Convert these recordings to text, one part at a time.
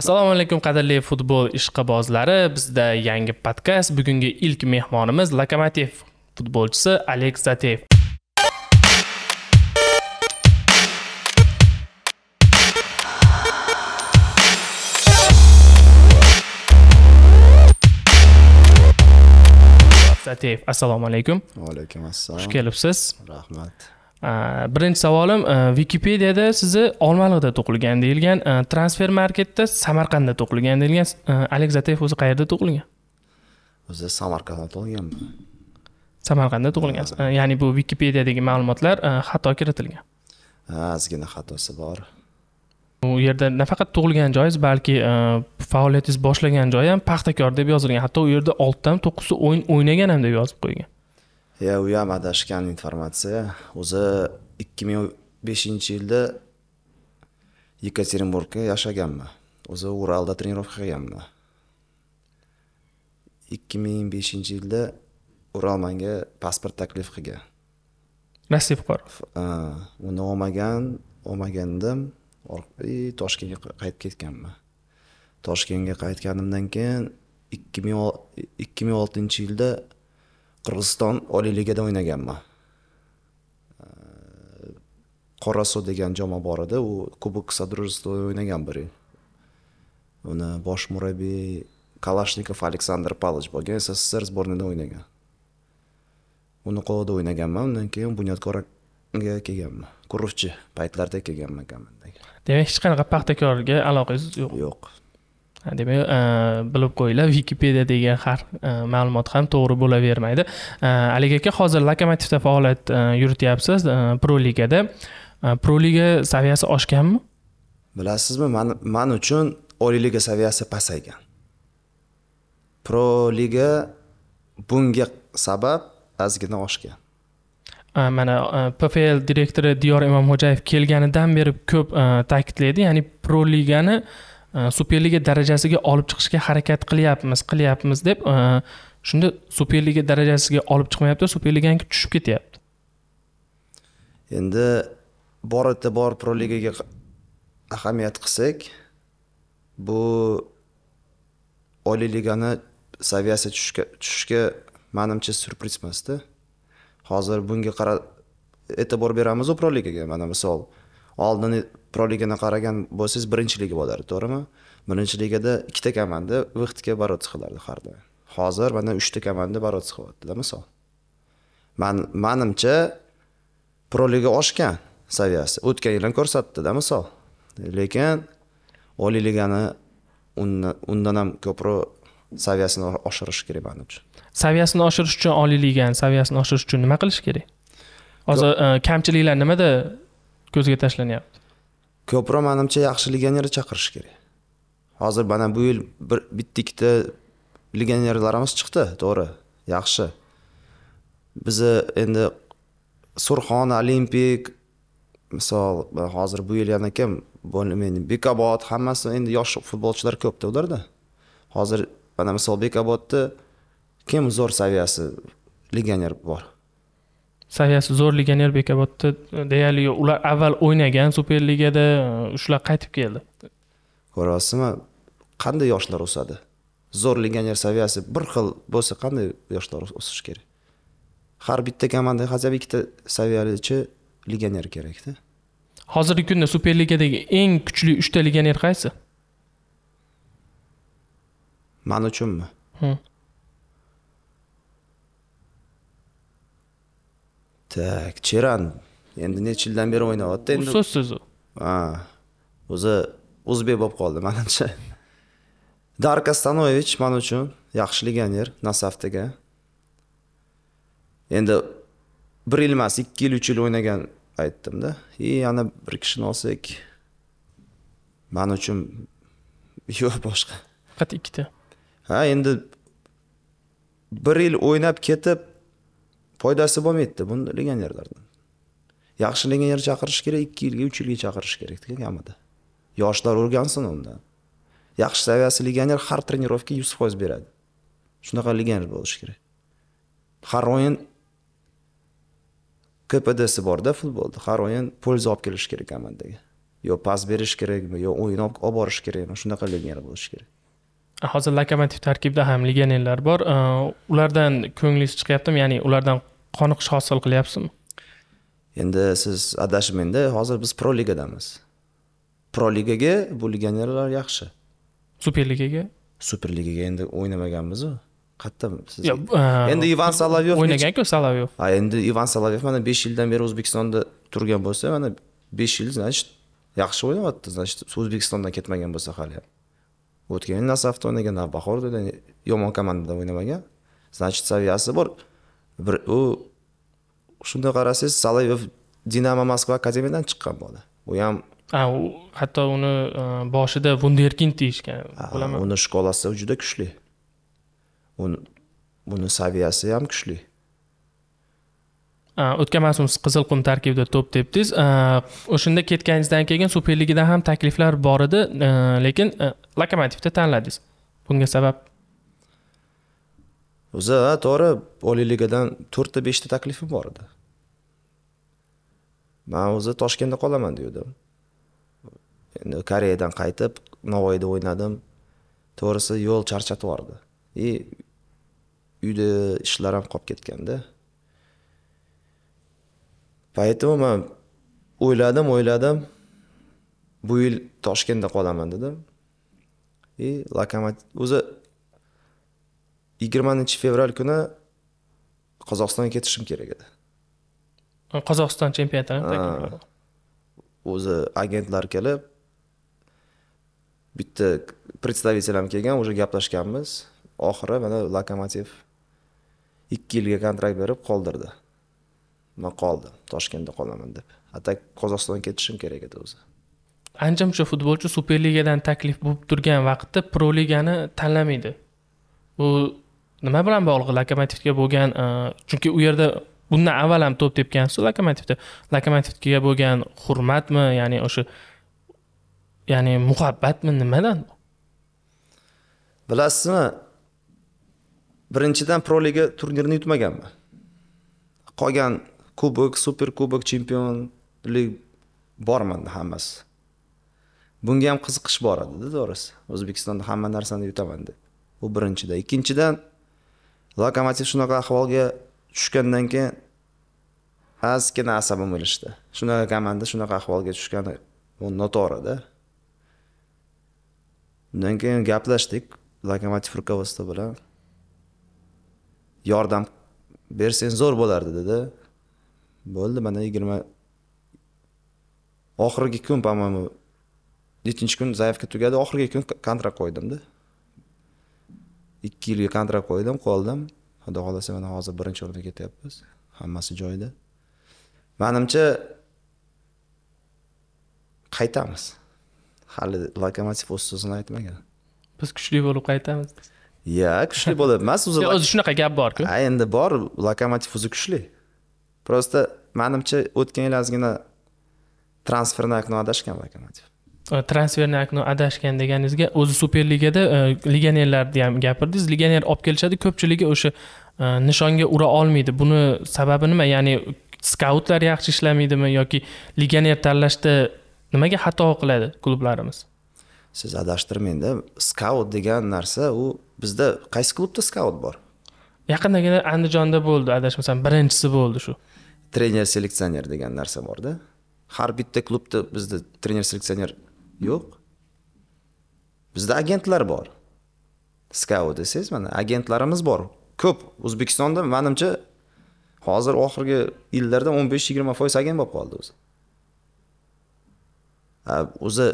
assalomu alaykum qadrli futbol ishqibozlari bizda yangi podkast bugungi ilk mehmonimiz lokomotiv futbolchisi alek zateyev zateyev assalomu alaykum vaalaykum assalom xush kelibsiz rahmat Э, birinchi savolim э, wikipediyada sizni olmaliqda tug'ilgan deyilgan э, transfer marketda samarqandda tug'ilgan deyilgan e, alek zatayev o'zi qayerda tug'ilgan o'zi samarqandda tug'ilganman samarqandda tug'ilgansiz e, ya'ni bu wikipediyadagi ma'lumotlar e, xato kiritilgan ozgina xatosi bor u yerda nafaqat tug'ilgan joyingiz balki faoliyatingiz boshlagan joyi ham paxtakor deb yozilgan hatto u yerda oltidan to'qqizta o'yin o'ynagan ham deb yozib qo'ygan Ya u ham adashgan informatsiya o'zi ikki ming beshinchi yilda yekaterinburgda yashaganman o'zi uralda trenirovka qilganman ikki ming beshinchi yilda ural manga pasport taklif qilgan nasibqorov uni olmagan olmagandim e, toshkentga qaytib ketganman toshkentga qaytganimdan keyin 2006 ikki ming oltinchi yilda qirg'iziston oliy ligada o'ynaganman qorasu degan jamoa bor edi u kubok содружествоda o'ynagan bir yil uni bosh murabbiy kalashnikov aleksandr palыч bo'lgan sssr сборныйda o'ynagan uni qo'lida o'ynaganman undan keyin bunyodkorga kelganman kurovchi paytlarda kelganman komandaga demak hech qanaqa paxtakorga aloqangiz yo'q yo'q demak e, bilib qo'yinglar vikipediya degan har e, ma'lumot ham to'g'ri bo'lavermaydi e, alik aka hozir lokomotivda faoliyat yurityapsiz pro ligada pro liga saviyasi oshganmi bilasizmi man man uchun oliy liga saviyasi pasaygan pro liga bunga sabab ozgina oshgan mana pfl direktori diyor imomxo'jayev kelganidan beri ko'p ta'kidlaydi ya'ni pro ligani Э, superliga darajasiga olib chiqishga harakat qilyapmiz qilyapmiz deb e, shunda superliga darajasiga olib chiqmayapti superliganiki tushib ketyapti endi borada bor pro ligaga ahamiyat qilsak bu oliy ligani saviyasi tushishga tushishga manimcha syurpriz emasda hozir bunga qarab e'tibor beramizu pro ligaga mana misol oldin pro ligani qaragan bo'lsangiz birinchi liga bo'lardi to'g'rimi birinchi ligada ikkita komanda vixtga бороться qilardi har doim hozir mana uchta komanda бороться qilyaptida misol man manimcha pro liga oshgan saviyasi o'tgan yilni ko'rsatdida misol lekin oliy ligani undan ham ko'proq saviyasini oshirish kerak manimcha saviyasini oshirish uchun oliy ligani saviyasini oshirish uchun nima qilish kerak hozir e, kamchiliklar nimada ko'zga tashlanyapti ko'proq manimcha yaxshi legionerni chaqirish kerak hozir mana bu yil bir bitta ikkita legionerlarimiz chiqdi to'g'ri yaxshi bizni endi surxon olimpik misol hozir bu yil yana kim bo'lmaydi bekobod hammasi endi yosh futbolchilar ko'pda ularda hozir mana misol bekobodda kim zo'r saviyasi legioner bor saviyasi zo'r legioner bekobodda e, deyarli ular avval o'ynagan super ligada e, shular qaytib keldi ko'ryapsizmi qanday yoshlar o'sadi zo'r legioner saviyasi bir xil bo'lsa qanday yoshlar o'sishi kerak har bitta хотя бы ikkita saviyalichi legioner kerakda hozirgi kunda super ligadagi eng kuchli uchta legioner qaysi man uchunmi так cheran endi necha yildan beri o'ynayapti endi so'zsiz u ha o'zi o'zbek bo'lib qoldi manimcha darka stanoyevich man uchun yaxshi legioner nasaftaga endi bir yil emas ikki yil uch yil o'ynagan aytdimda и yana bir kishini olsak man uchun yo'q boshqa faqat ikkita ha endi bir yil o'ynab ketib foydasi bo'lmaydida buni legionerlardan yaxshi legioner chaqirish kerak ikki yilga uch yilga chaqirish kerakda kamida yoshlar o'rgansin undan yaxshi saviyasi legioner har trenirovka yuz foiz beradi shunaqa legioner bo'lishi kerak har o'yin kpdsi borda futbolda har o'yin польза olib kelishi kerak komandaga yo pas berish kerakmi yo o'yin olib borish kerakmi shunaqa legioner bo'lishi kerak hozir lokomotiv tarkibida ham legionerlar bor ulardan ko'nglingiz chiqyaptimi ya'ni ulardan qoniqish hosil qilyapsizmi endi siz adashmangda hozir biz pro ligadamiz pro ligaga bu legionerlar yaxshi super ligaga super ligaga endi o'ynamaganmizu qayerda siz endi ivan solovyov o'ynaganku solovyov a endi ivan solovyov mana besh yildan beri o'zbekistonda turgan bo'lsa mana besh yil значит yaxshi o'ynayapti значит o'zbekistondan ketmagan bo'lsa hali o'tgan yil nasafda o'ynagan navbahorda yomon komandada o'ynamagan значит saviyasi bor bir u shunday qarasangiz salayev dinamo moskva akademiyadan chiqqan bola u ham hatto uni e, boshida vunderkind deyishgan bilaman uni shkolasi juda kuchli uni buni saviyasi ham kuchli o'tgan mavsum siz qizilqum tarkibida to'p tepdingiz o'shanda ketganingizdan keyin superligadan ham takliflar bor edi e, lekin e, lokomotivni tanladingiz bunga sabab o'zi to'g'ri oliy ligadan to'rtta beshta taklifim bor edi man o'zi toshkentda qolaman degandim endi koreyadan qaytib navoiyda o'ynadim to'g'risi yo'l charchatib yubordi и uyda ishlar ham qolib ketganda поэтому man o'yladim o'yladim bu yil toshkentda qolaman dedim и lokomotiv o'zi yigirmanchi fevral kuni qozog'istonga ketishim kerak edi qozog'iston chempionatini o'zi agentlar kelib bitta представитель ham kelgan уже gaplashganmiz oxiri mana lokomotiv ikki yilga kontrakt berib qoldirdi man qoldim toshkentda qolaman deb a так qozog'istonga ketishim kerak edi o'zi ancha muncha futbolchi superligadan taklif bo'lib turgan vaqtda pro ligani tanlamaydi bu nima bilan bog'liq lokomotivga bo'lgan e, chunki u yerda bundan avval ham to'p tepgansiz lokomotivda lokomotivga bo'lgan hurmatmi ya'ni o'sha ya'ni muhabbatmi nimadan bilasizmi birinchidan pro liga turnirini yutmaganman qolgan kubok super kubok chempionlik bor manda hammasi bunga ham qiziqish bor edida to'g'risi o'zbekistonda hamma narsani yutaman deb bu birinchidan ikkinchidan lokomotiv shunaqa ahvolga tushgandan keyin ozgina asabim bo'lishdi shunaqa komanda shunaqa ahvolga tushgani bu noto'g'rida undan keyin gaplashdik lokomotiv руководство bilan yordam bersang zo'r bo'lardi dedi bo'ldi mana yigirma oxirgi kun по моему yettinchi kun заявка tugadi oxirgi kun kontrakt qo'ydimda ikki yilga kontrakt qo'ydim qoldim xudo xohlasa mana hozir birinchi o'rinda ketyapmiz hammasi joyida manimcha qaytamiz hali lokomotiv o'z so'zini aytmagan biz kuchli bo'lib qaytamiz yo kuchli bo'lib emas o'zi o'zi shunaqa gap borku ha endi bor lokomotiv o'zi kuchli просто manimcha o'tgan yili ozgina transferni okno adashgan lokomotiv E, transferni narxini adashgan deganingizga o'zi super ligada e, legionerlarni ham gapirdingiz legioner olib kelishadi ko'pchiligi o'sha e, nishonga ura olmaydi buni sababi nima ya'ni skautlar yaxshi ishlamaydimi yoki legioner tanlashda nimaga xato qiladi klublarimiz siz adashtirmangda skaut degan narsa u bizda qaysi klubda skaut bor yaqindagina andijonda bo'ldi adashmasam birinchisi bo'ldi shu trener seleksioner degan narsa borda har bitta klubda bizda trener seleksioner yo'q bizda agentlar bor skau desangiz mana agentlarimiz bor ko'p o'zbekistonda manimcha hozir oxirgi yillarda o'n besh yigirma foiz agent bo'lib qoldi o'zi o'zi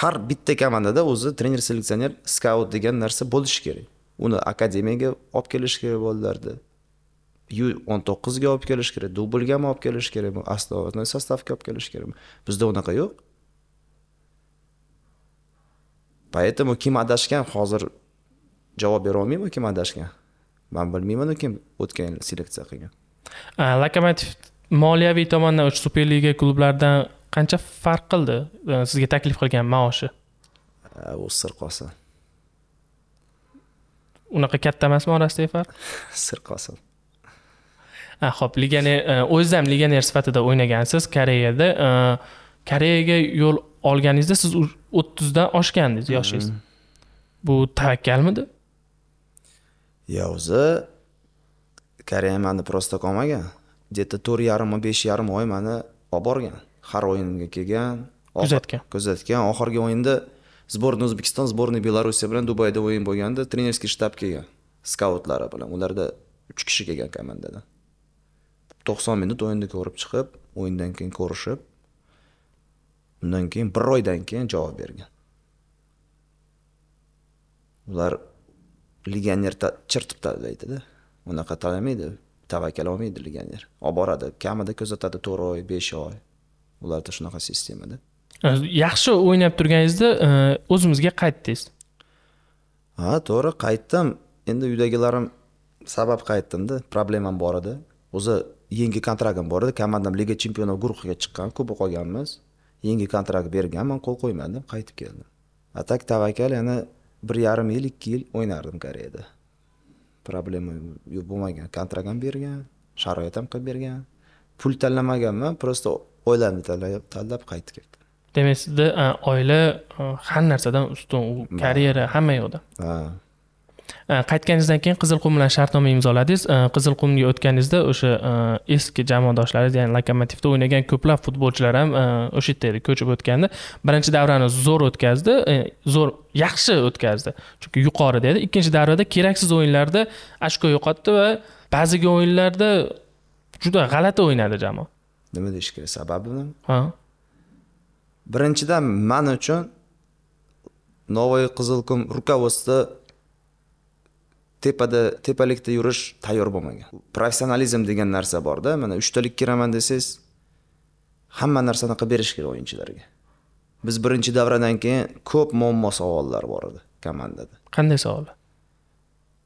har bitta komandada o'zi trener seleksioner skaut degan narsa bo'lishi kerak uni akademiyaga olib kelish kerak bolalarni yu o'n to'qqizga olib kelish kerak dublga ham olib kelish bu основной sostavga olib kelish kerak bizda unaqa yo'q поэтому kim adashgan hozir javob bera olmayman kim adashgan man bilmayman u kim o'tgan yili seleksiya qilgan lokomotiv moliyaviy tomondan uch superliga klublaridan qancha farq qildi э, sizga taklif qilgan maoshi э, u sir qolsin unaqa katta emasmi orasidagi farq sir qolsin ho'p legioner o'zizham legioner sifatida o'ynagansiz koreyada e, koreyaga yo'l olganingizda siz o'ttizdan oshgandingiz hmm. yoshingiz bu tavakkalmidi yo o'zi koreya mani просто qolmagan где то to'rt yarim besh yarim oy mani olib borgan har o'yinga kelgan kuzatgan kuzatgan oxirgi o'yinda сборный o'zbekiston сборный belarusiya bilan dubayda o'yin bo'lganda trenerskiy shtab kelgan skautlari bilan ularda uch kishi kelgan komandadan to'qson minut o'yinni ko'rib chiqib o'yindan keyin ko'rishib undan keyin bir oydan keyin javob bergan ular legioner chirtib tanlaydida unaqa tanlamaydi tavakkal olmaydi legioner olib boradi kamida kuzatadi to'rt oy besh oy ularda shunaqa sistemada yaxshi o'ynab turganingizda e, o'zimizga qaytdingiz ha to'g'ri qaytdim endi uydagilarim sabab qaytdimda problemam bor edi o'zi yangi kontraktim bor edi komandam liga chempionov guruhiga chiqqan kuba qolganmiz yangi kontrakt berganman qo'l qo'ymadim qaytib keldim atak tavakkal yana bir yarim yil ikki yil o'ynardim koreyada problema bo'lmagan kontrakt ham bergan sharoit ham qilib bergan pul tanlamaganman просто oilamni tanlab tanlab qaytib keldim demak sizda oila har narsadan ustun u karyera hamma yoqda ha Э, qaytganingizdan keyin qizilqum bilan shartnoma imzoladingiz э, qizilqumga o'tganingizda o'sha э, eski jamoadoshlaringiz ya'ni lokomotivda o'ynagan ko'plab futbolchilar ham e, o'sha yerda edi ko'chib o'tganda birinchi davrani zo'r o'tkazdi e, zo'r yaxshi o'tkazdi chunki yuqorida edi ikkinchi davrada keraksiz o'yinlarda ochko yo'qotdi va ba'zigi o'yinlarda juda g'alati o'ynadi jamoa nima deyish kerak sababi ha birinchidan man uchun novoiy qizilqum руководство tepada tepalikda yurish tayyor bo'lmagan professionalizm degan narsa borda mana uchtalik kiraman desangiz hamma narsani qilib berish kerak o'yinchilarga biz birinchi davradan keyin ko'p muammo savollar bor edi komandada qanday savollar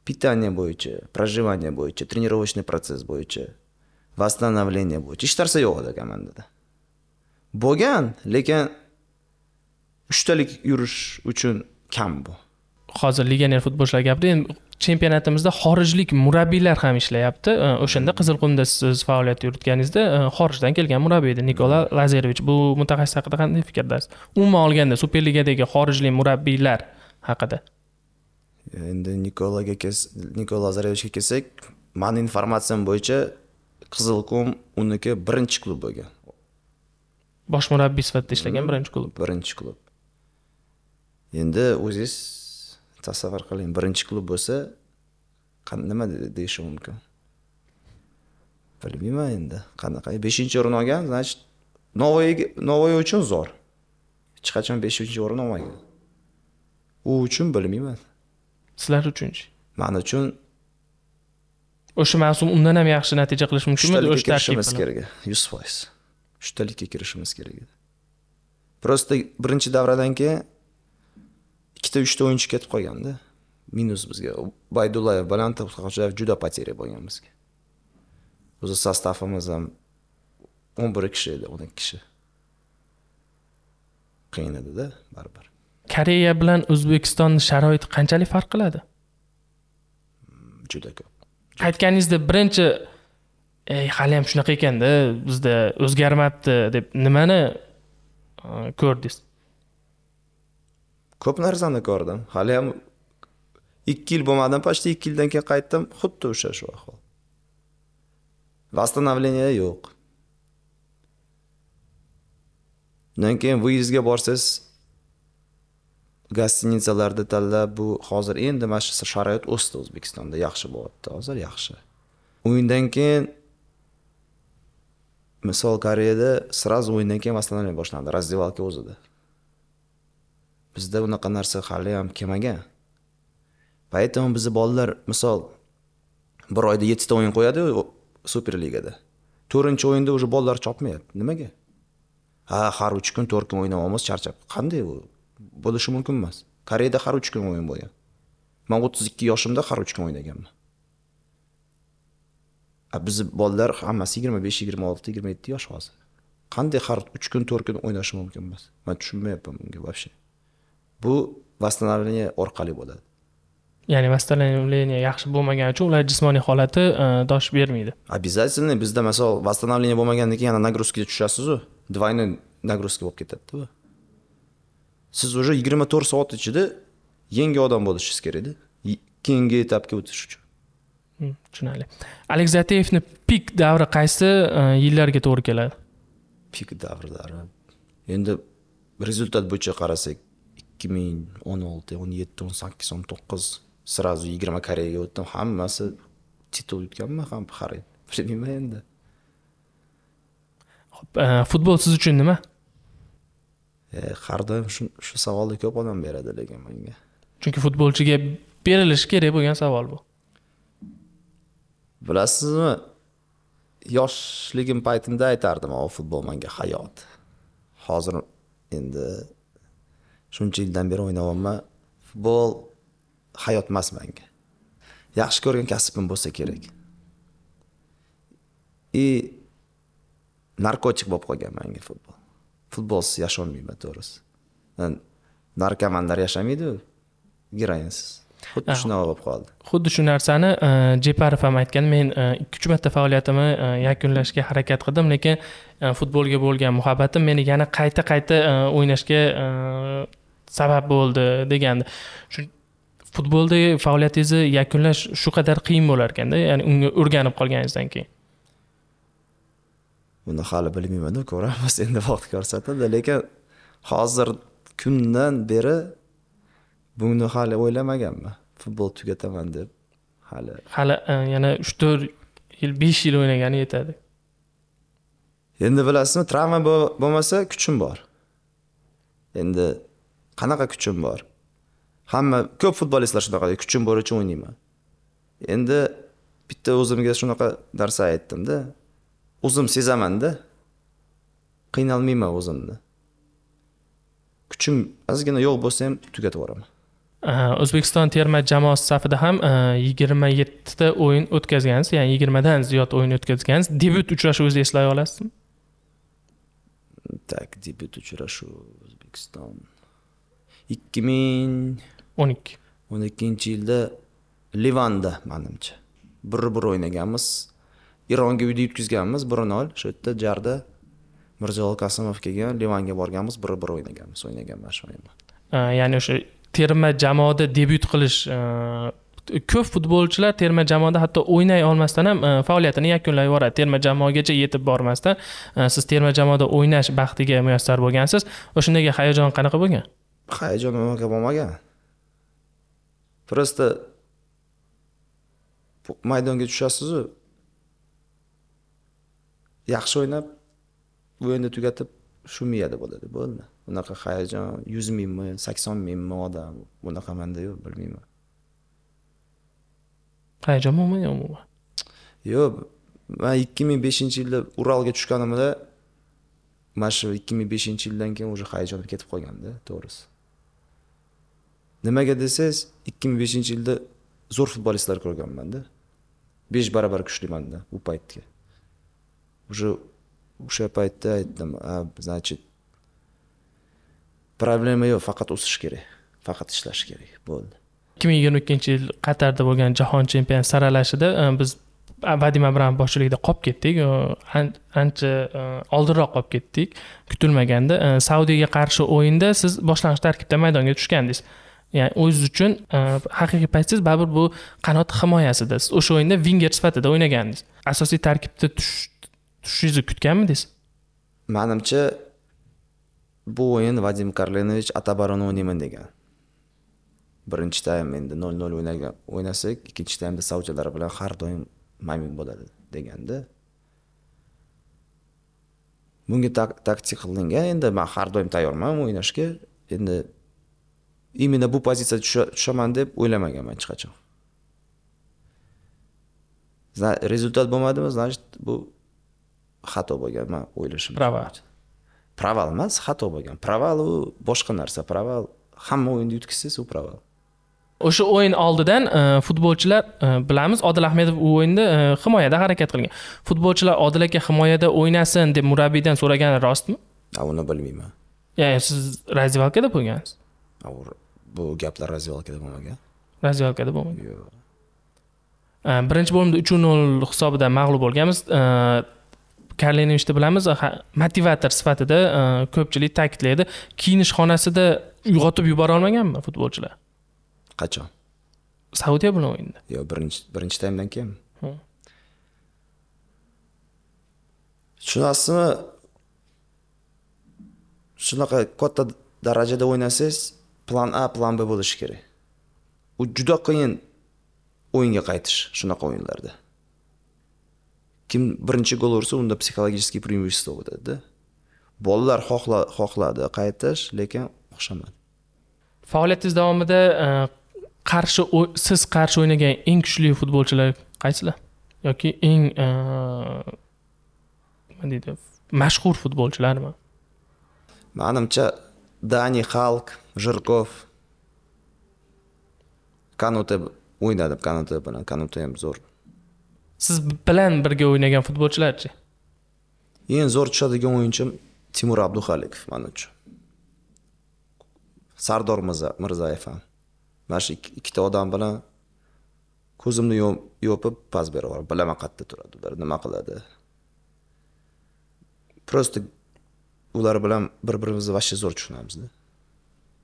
питание bo'yicha проживание bo'yicha тренировочный процесс bo'yicha восстановление bo'yicha hech narsa yo'q edi komandada bo'lgan lekin uchtalik yurish uchun kam bu hozir legioner futbolchilar gapida endi chempionatimizda xorijlik murabbiylar ham ishlayapti o'shanda hmm. qizilqumda siz faoliyat yuritganingizda e, xorijdan kelgan murabbiy edi nikola hmm. lazerovich bu mutaxassis haqida qanday fikrdasiz umuman olganda superligadagi xorijlik murabbiylar haqida endi nikolaga nikola lazarevichga kelsak mani informatsiyam bo'yicha qizilqum uniki birinchi klub bo'lgan bosh murabbiy sifatida ishlagan hmm. birinchi klub birinchi klub endi o'zingiz tasavvur qiling birinchi klub bo'lsa nima deyishi mumkin bilmayman endi qanaqa beshinchi o'rin olgan значит novoy novoy uchun zo'r hech qachon beshinchi o'rin olmagan u uchun bilmayman sizlar uchunchi man uchun o'sha mavsum undan ham yaxshi natija qilish mumkinmi o'sha kirishimiz kerak yuz foiz uchtalikka kirishimiz kerak edi просто birinchi davradan keyin ikkita uchta o'yinchi ketib qolganda minus bizga baydullayev bilan to'xtaqochiyev juda потеря bo'lgan bizga o'zi sostavimiz ham o'n bir kishi edi o'n ikki kishi qiyin edida baribir koreya bilan o'zbekistonni sharoiti qanchalik farq qiladi hmm, juda ko'p aytganingizdek birinchi ey hali ham shunaqa ekanda bizda o'zgarmabdi deb nimani ko'rdingiz ko'p narsani ko'rdim ham ikki yil bo'lmadim почти ikki yildan keyin qaytdim xuddi o'sha shu ahvol восстановление yo'q undan keyin выездga borsangiz gostinitsalarda tanlab bu hozir endi mana shu sharoit o'sdi o'zbekistonda yaxshi bo'lyapti hozir yaxshi o'yindan keyin misol koreyada сразу o'yindan keyin восстановление boshlanadi раздевалка o'zida bizda unaqa narsa hali ham kelmagan поэтому bizni bolalar misol bir oyda yettita o'yin qo'yadi super ligada to'rtinchi o'yinda уже bolalar chopmayapti nimaga ha har uch kun to'rt kun o'ynab charchab qanday u bo'lishi mumkin emas koreyada har uch kun o'yin bo'lgan man o'ttiz ikki yoshimda har uch kun o'ynaganman a bizni bolalar hammasi yigirma besh yigirma olti yigirma yetti yosh hozir qanday har uch kun to'rt kun o'ynashi mumkin emas man tushunmayapman bunga вообще bu восстановление orqali bo'ladi ya'ni восстановление yaxshi bo'lmagani uchun ular jismoniy holati dosh e, bermaydi обязательно bizda masalan восстановление bo'lmagandan keyin yana нагрузкаga tushasizu двойной нагрузка bo'lib ketadida siz уже yigirma to'rt soat ichida yangi odam bo'lishingiz kerakda keyingi etapga o'tish uchun tushunarli alek zateyevni pik davri qaysi e, yillarga to'g'ri keladi pik davrlari endi rezultat bo'yicha qarasak ikki ming o'n olti o'n yetti o'n sakkiz o'n to'qqiz сразу yigirma koreyaga o'tdim hammasi titul yutganmi ham xarid bilmayman endi e, futbol siz uchun nima e, har doim shu savolni ko'p odam beradi lekin menga chunki futbolchiga berilishi kerak bo'lgan savol bu bilasizmi yoshligim paytimda aytardim futbol menga hayot hozir endi shuncha yildan beri o'ynayapman futbol hayot emas menga yaxshi ko'rgan kasbim bo'lsa kerak и narkotik bo'lib qolgan menga futbol futbolsiz yasholmayman to'g'risi narkomanlar yashamaydi geroinsiz xuddi shunaqa bo'lib qoldi xuddi shu narsani e, jeparov ham aytgan men e, ikki uch marta faoliyatimni e, yakunlashga harakat qildim lekin futbolga bo'lgan muhabbatim meni yana qayta qayta o'ynashga sabab bo'ldi degandi shu futboldagi faoliyatingizni yakunlash shu qadar qiyin bo'lar ekanda ya'ni unga o'rganib qolganingizdan keyin buni hali bilmaymanda ko'ramiz endi vaqt ko'rsatadi lekin hozir kundan beri buni hali o'ylamaganman futbol tugataman deb hali hali e, yana uch to'rt yil besh yil o'ynagani yetadi endi bilasizmi travma bo'lmasa kuchim bor endi qanaqa kuchim bor hamma ko'p futbolistlar shunaqa kuchim bor uchun o'ynayman endi bitta o'zimga shunaqa narsa aytdimda o'zim sezamanda qiynalmayman o'zimni kuchim ozgina yo'q bo'lsa ham tugatib yuboraman Э, o'zbekiston terma jamoasi safida ham э, yigirma yettita o'yin o'tkazgansiz ya'ni yigirmadan ziyod o'yin o'tkazgansiz debyut uchrashuvingizni eslay olasizmi так debyut uchrashuv o'zbekiston ikki ming o'n ikki o'n ikkinchi yilda livanda manimcha bir bir o'ynaganmiz eronga uyda yutkazganmiz bir nol o'sha yerda jarda mirjalol qasimov kelgan livanga borganmiz bir bir o'ynaganmiz o'ynaganman shu э, ya'ni o'sha terma jamoada debyut qilish e, ko'p futbolchilar terma jamoada hatto o'ynay olmasdan ham e, faoliyatini yakunlab yuboradi terma jamoagacha yetib bormasdan e, siz terma jamoada o'ynash baxtiga muyassar bo'lgansiz o'shandagi hayajon qanaqa bo'lgan hayajon unaqa bo'lmagan просто maydonga tushasizu yaxshi o'ynab o'yinni tugatib shu miyada bo'ladi bo'ldi unaqa hayajon yuz mingmi sakson mingmi odam unaqa mandayu bilmayman hayajon bormi umuman yo'q man ikki ming beshinchi yilda uralga tushganimda mana shu ikki ming beshinchi yildan keyin уже hayajon ketib qolganda to'g'risi nimaga desangiz ikki ming beshinchi yilda zo'r futbolistlar ko'rganmanda besh barobar kuchlimanda u paytga уже o'sha paytda aytdim значит problema yo'q faqat o'sish kerak faqat ishlash kerak bo'ldi ikki ming yigirma ikkinchi yil qatarda bo'lgan jahon chempion saralashida e, biz vadim abramov boshchiligida qolib ketdik e, ancha e, oldinroq qolib ketdik kutilmaganda saudiyaga qarshi o'yinda siz boshlang'ich tarkibda maydonga tushgandingiz ya'ni o'ziz uchun haqiqiy payt baribir bu qanot himoyasida siz o'sha o'yinda vinger sifatida o'ynagandingiz asosiy tarkibda tushishingizni kutganmidingiz manimcha bu o'yin vadim karlenovich atabaroni o'ynayman degan birinchi taym endi nol nol o'ynagan o'ynasak ikkinchi taymda saudiyalar bilan har doim maymun bo'ladi deganda bunga taktik qilingan endi man har doim tayyorman o'ynashga endi именно bu pozitsiyada tushaman deb o'ylamaganman hech qachon rezultat bo'lmadimi значит bu xato bo'lgan man o'ylashim права proval emas xato bo'lgan proval u boshqa narsa proval hamma o'yinni yutgizsiz u proval o'sha o'yin oldidan e, futbolchilar e, bilamiz odil ahmedov u o'yinda e, himoyada harakat qilgan futbolchilar odil aka himoyada o'ynasin deb murabbiydan so'ragani rostmi uni bilmayman ya'ni siz razvalkada bo'lgansiz bu gaplar razvalkada bo'lmagan razvalkada bo'lmagan yo'q birinchi bo'limda uch nol hisobida mag'lub bo'lganmiz karlenovishni bilamiz motivator sifatida e, ko'pchilik ta'kidlaydi kiyinish xonasida uyg'otib yubora olmaganmi futbolchilar qachon saudiya bilan o'yinda yo'q birinchi birinchi taymdan keyin tushunasizmi shunaqa katta darajada o'ynasangiz plan a plan b bo'lishi kerak u juda qiyin o'yinga qaytish shunaqa o'yinlarda kim birinchi gol ursa unda psixologический преимущество o'tadida bolalar xohladi qaytish lekin o'xshamadi faoliyatingiz davomida e, qarshi siz qarshi o'ynagan eng kuchli futbolchilar qaysilar yoki eng e, nima deydi mashhur futbolchilarmi manimcha dani xalk jirkov kanute o'ynadim kanute bilan kanute ham zo'r siz bilan birga o'ynagan futbolchilarchi eng zo'r tushadigan o'yinchim timur abduhalikov man uchun sardor mirzayev ham mana shu ikkita odam bilan ko'zimni yopib pas berib yuborib bilaman qayerda turadi ular nima qiladi просто ular bilan bir birimizni вообще zo'r tushunamizda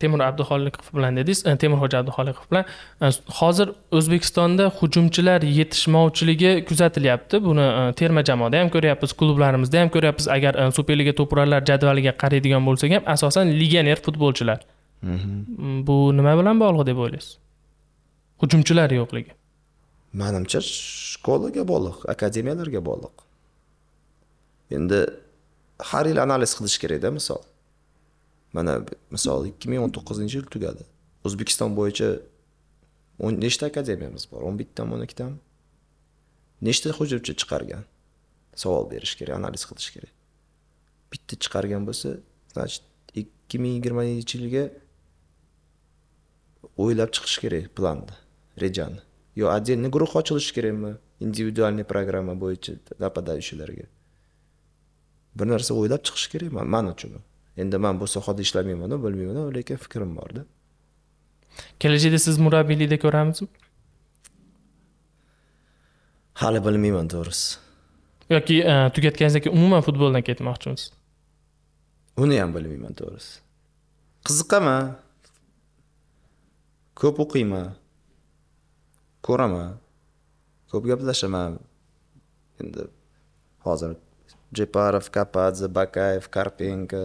temur abduxoliqov bilan dedingiz e, temurxo'ja abduxoliqov bilan e, hozir o'zbekistonda hujumchilar yetishmovchiligi kuzatilyapti buni e, terma jamoada ham ko'ryapmiz klublarimizda ham ko'ryapmiz agar superliga to'purarlar jadvaliga qaraydigan bo'lsak ham asosan legioner futbolchilar mhm. mm, bu nima bilan bog'liq deb o'ylaysiz hujumchilar yo'qligi manimcha shkolaga bog'liq akademiyalarga bog'liq endi har yili analiz qilish kerakda misol mana misol ikki ming o'n to'qqizinchi yil tugadi o'zbekiston bo'yicha o'n nechta akademiyamiz bor o'n bittami o'n ikkitami nechta hujumchi chiqargan savol berish kerak analiz qilish kerak bitta chiqargan bo'lsa значит ikki ming yigirmanchi yilga o'ylab chiqish kerak planni rejani yo отдельный guruh ochilishi kerakmi individualniy programma bo'yicha нападающийlarga bir narsa o'ylab chiqish kerak man uchun endi man bu sohada ishlamaymanu bilmaymanu lekin fikrim borda kelajakda siz murabbiylikda ko'ramizmi hali bilmayman to'g'risi yoki e, tugatganingizdan keyin umuman futboldan ketmoqchimisiz uni ham bilmayman to'g'risi qiziqaman ko'p o'qiyman ko'raman ko'p gaplashaman endi hozir jeparov kapadze bakayev karpenko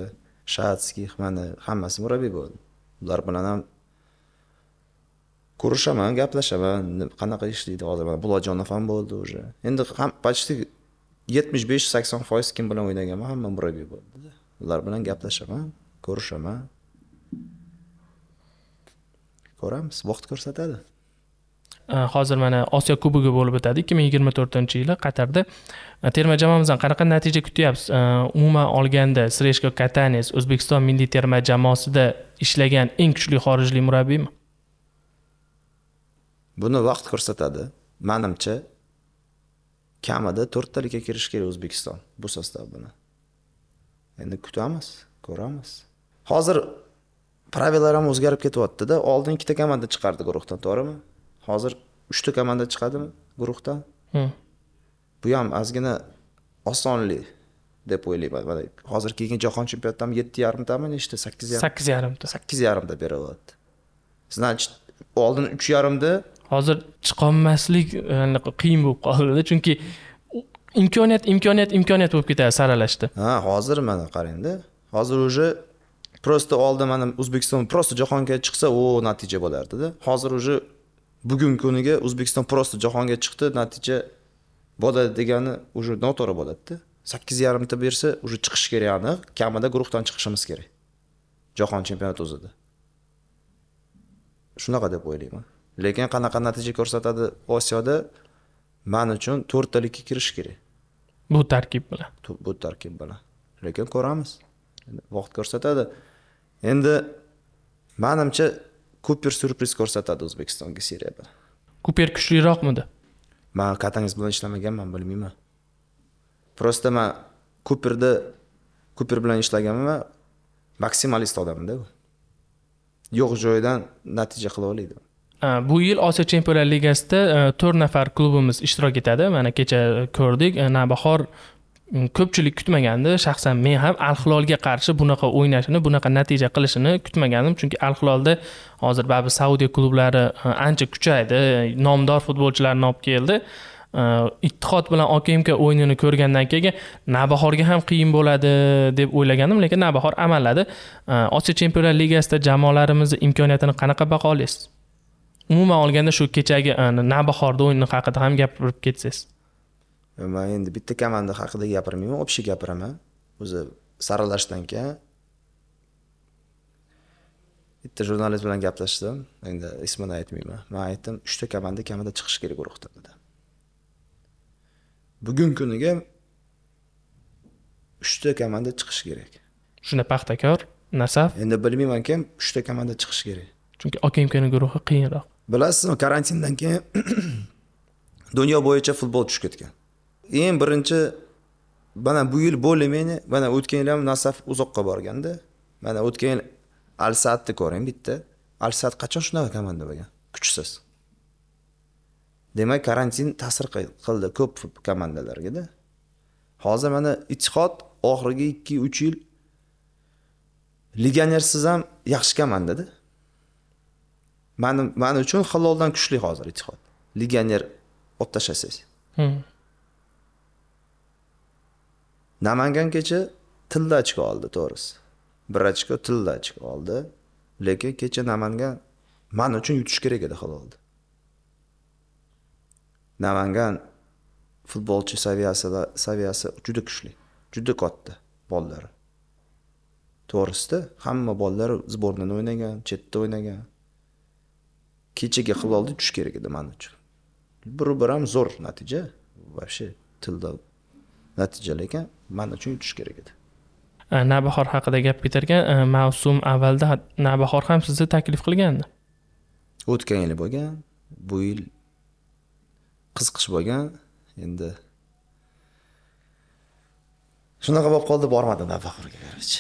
shatskiy mana hammasi murabbiy bo'ldi ular bilan ham ko'rishaman gaplashaman qanaqa ishlaydi hozir mana bulojonov ham bo'ldi уже endi ham почти yetmish besh sakson foiz kim bilan o'ynaganman hamma murabbiy bo'ldi ular bilan gaplashaman ko'rishaman ko'ramiz vaqt ko'rsatadi Э, hozir mana osiyo kubogi bo'lib o'tadi ikki ming yigirma to'rtinchi yili qatarda э, terma jamoamizdan qanaqa natija kutyapsiz э, umuman olganda sreshko katanes o'zbekiston milliy terma jamoasida ishlagan eng kuchli xorijlik murabbiymi buni vaqt ko'rsatadi manimcha kamida to'rttalikka kirishi kerak o'zbekiston bu sostav bilan endi kutamiz ko'ramiz hozir pravilar ham o'zgarib ketyaptida oldin ikkita komanda chiqardi guruhdan to'g'rimi hozir uchta komanda chiqadimi guruhdan bu ham ozgina osonlik deb o'ylayman mana hozir keyingi jahon chempionatidami yetti yarimtami nechta sakkiz yarim sakkiz yarimta sakkiz yarimta berilyapti значит oldin uch yarimda hozir chiqolmaslik qiyin bo'lib qoldida chunki imkoniyat imkoniyat imkoniyat bo'lib ketadi saralashda ha hozir mana qarangda hozir уже просто oldin mana o'zbekiston просто jahonga chiqsa o natija bo'lardida hozir уже bugungi kuniga o'zbekiston просто jahonga chiqdi natija bo'ladi degani уже noto'g'ri bo'ladida sakkiz yarimta bersa уже chiqish kerak aniq kamida guruhdan chiqishimiz kerak jahon chempionati o'zida shunaqa deb o'ylayman lekin qanaqa natija ko'rsatadi osiyoda man uchun to'rttalikka kirish kerak bu tarkib bilan bu tarkib bilan lekin ko'ramiz vaqt ko'rsatadi endi manimcha kuper syurpriz ko'rsatadi o'zbekistonga seriyada kuper kuchliroqmidi man katangiz bilan ishlamaganman bilmayman просто man kuperda kuper bilan ishlaganman maksimalist odamda u yo'q joyidan natija qila oladi bu yil osiyo chempionlar ligasida e, to'rt nafar klubimiz ishtirok etadi mana kecha ko'rdik e, navbahor ko'pchilik kutmagandi shaxsan men ham al hilolga qarshi bunaqa o'ynashini bunaqa natija qilishini kutmagandim chunki al hilolda hozir baribir saudiya klublari e, ancha kuchaydi nomdor futbolchilarni olib keldi e, ittihod bilan okmk o'yinini ko'rgandan keyin navbahorga ham qiyin bo'ladi deb o'ylagandim lekin navbahor amalladi e, osiyo chempionlar ligasida jamoalarimizni imkoniyatini qanaqa baholaysiz umuman olganda shu kechagi navbahorda o'yini haqida ham gapirib ketsangiz man endi bitta komanda haqida gapirmayman общий gapiraman o'zi saralashdan keyin bitta jurnalist bilan gaplashdim endi ismini aytmayman man aytdim uchta komanda kamida chiqishi kerak guruhdan dedim bugungi kuniga uchta komanda chiqishi kerak shunda paxtakor nasaf endi bilmayman kim uchta komanda chiqishi kerak chunki oka ukani guruhi qiyinroq bilasizmi karantindan keyin dunyo bo'yicha futbol tushib ketgan eng birinchi mana bu yil более-менее mana o'tgan yil ham nasaf uzoqqa borganda mana o'tgan yil alsatni ko'ring bitta alsat qachon shunaqa komanda bo'lgan kuchsiz demak karantin ta'sir qildi ko'p komandalargada hozir mana itihod oxirgi ikki uch yil legionersiz ham yaxshi komandada mani man uchun haloldan kuchli hozir itihod legioner olib tashlasangiz hmm. namangan kecha tillachka oldi to'g'risi bir ochko tillachka oldi lekin kecha namangan man uchun yutish kerak edi halolni namangan futbolchi saviyasi saviyasi juda kuchli juda katta bolalari to'g'risida hamma bolalar сборныйda o'ynagan chetda o'ynagan kechagi hilolda tush kerak edi man uchun bir bir ham zo'r natija вообще tilda natijali ekan man uchun yutish kerak edi e, navbahor haqida gap ketarkan e, mavsum avvalda navbahor ham sizni taklif qilgandi o'tgan yil bo'lgan bu yil qiziqish bo'lgan endi shunaqa bo'lib qoldi bormadim navbahorga короче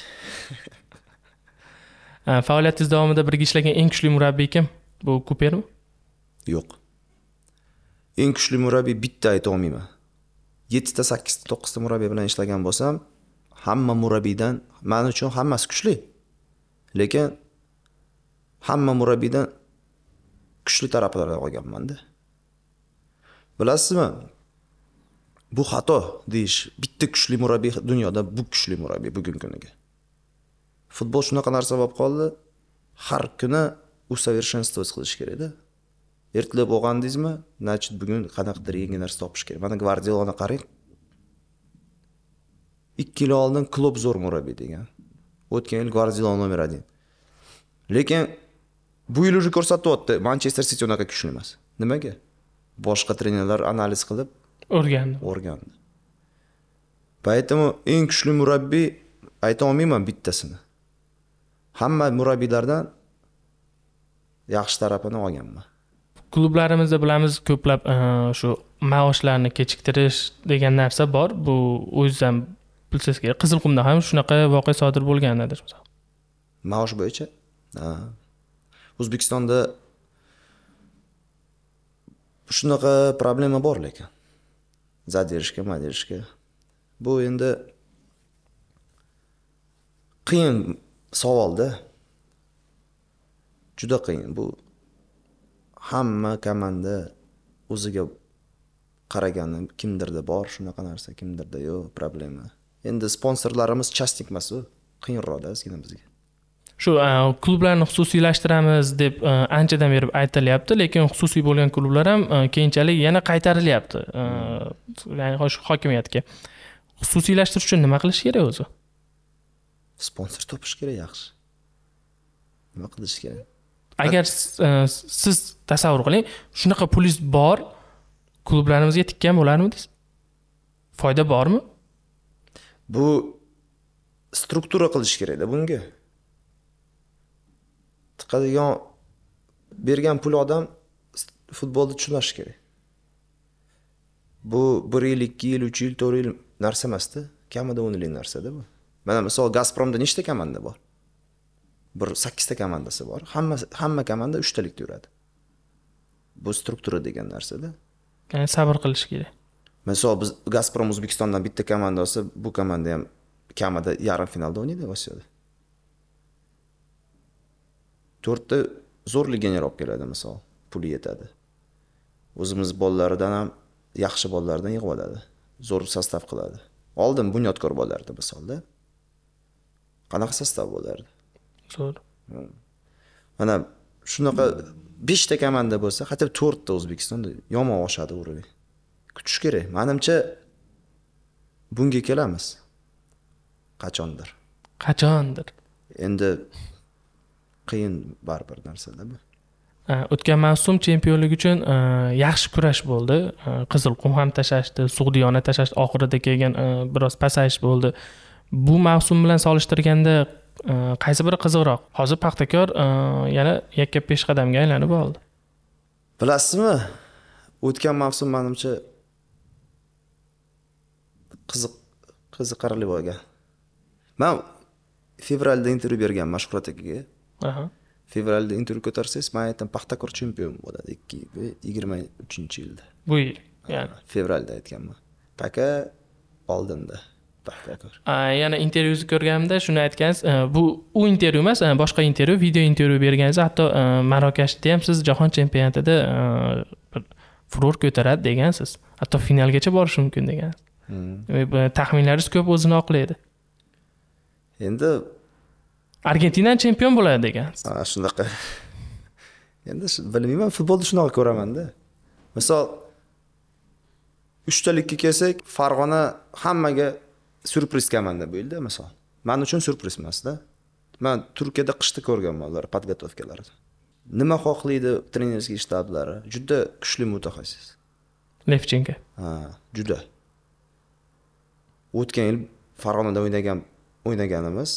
e, faoliyatingiz davomida birga ishlagan eng kuchli murabbiy kim bu kupermi yo'q eng kuchli murabbiy bitta ayta olmayman yettita sakkizta to'qqizta murabbiy bilan ishlagan bo'lsam hamma murabbiydan man uchun hammasi kuchli lekin hamma murabbiydan kuchli taraflardan olganmanda bilasizmi bu xato deyish bitta kuchli murabbiy dunyoda bu kuchli murabbiy bugungi kuniga futbol shunaqa narsa bo'lib qoldi har kuni usoverшенствовать qilish kerakda ertalab olgandingizmi значит bugun qanaqadir yangi narsa topish kerak mana gvardiolani qarang ikki yil oldin klub zo'r murabbiy degan o'tgan yil gvardiol nomer один lekin bu yil уже ko'rsatyapti manchester city unaqa kuchli emas nimaga boshqa trenerlar analiz qilib o'rgandi o'rgandi поэтому eng kuchli murabbiy ayta olmayman bittasini hamma murabbiylardan yaxshi tarafini olganman klublarimizda bilamiz ko'plab e, shu maoshlarni kechiktirish degan narsa bor bu o'zingiz ham bilsangiz kerak qizilqumda ham shunaqa voqea sodir bo'lganidir maosh bo'yicha o'zbekistonda shunaqa problema bor lekin задержка madержка bu endi qiyin savolda juda qiyin bu hamma komanda o'ziga qaragani kimdirda bor shunaqa narsa kimdirda yo'q problema endi sponsorlarimiz частник emas qiyinroqda ozgina bizga shu klublarni xususiylashtiramiz deb anchadan beri aytilyapti lekin xususiy bo'lgan klublar ham keyinchalik yana qaytarilyapti ya'ni hokimiyatga xususiylashtirish uchun nima qilish kerak o'zi sponsor topish kerak yaxshi nima qilish kerak agar e, siz tasavvur qiling shunaqa pulingiz bor klublarimizga tikkan bo'larmidingiz foyda bormi bu struktura qilish kerakda bunga tiqadigan bergan pul odam futbolni tushunishi kerak bu bir yil ikki yil uch yil to'rt yil narsa emasda kamida o'n yillik narsada bu mana misol gazpromda nechta komanda bor bir sakkizta komandasi bor hamma hamma komanda uchtalikda yuradi bu struktura degan narsada ya'ni sabr qilish kerak misol biz gazprom o'zbekistondan bitta komanda olsa bu komanda ham kamida yarim finalda o'ynaydi osiyoda to'rtta zo'r legioner olib keladi misol puli yetadi o'zimiz bolalaridan ham yaxshi bolalardan yig'ib oladi zo'r sostav qiladi oldin bunyodkor bo'lardi misolda qanaqa sostav bo'lardi zo'r mana shunaqa beshta komanda bo'lsa хотя бы to'rtta o'zbekistonda yomon oshadi уровень kutish kerak manimcha bunga kelamiz qachondir qachondir endi qiyin baribir narsada bu o'tgan mavsum chempionlik uchun e, yaxshi kurash bo'ldi e, qizil qum ham tashlashdi sug'diyona tashlashdi oxirida kelgan e, biroz pasayish bo'ldi bu mavsum bilan solishtirganda Э, qaysi biri qiziqroq hozir paxtakor э, yana yakka peshqadamga aylanib oldi bilasizmi o'tgan mavsum manimcha qiziq qiziqarli bo'lgan man fevralda intervyu berganman mashhurat akaga fevralda intervyu ko'tarsangiz man aytdim paxtakor chempion bo'ladi ikki yigirma uchinchi yilda bu yil ya'ni fevralda aytganman paka oldinda yana intervyuni ko'rganimda shuni aytgansiz bu u intervyu emas boshqa intervyu video intervyu bergansiz hatto marokashda ham siz jahon chempionatida bir furor ko'taradi degansiz hatto finalgacha borishi mumkin degan hmm. taxminlaringiz ko'p o'zini oqlaydi endi argentina chempion bo'ladi degansiz ha shunaqa endi bilmayman futbolni shunaqa ko'ramanda misol uchtalikka kelsak farg'ona hammaga syurpriz komanda бўлди, масалан. misol man uchun syurpriz emasda man turkiyada qishda ko'rganman ular подготовкаlarni nima xohlaydi trenerskiy shtablari juda kuchli mutaxassis levchenko ha juda o'tgan yil farg'onada o'ynagan o'ynaganimiz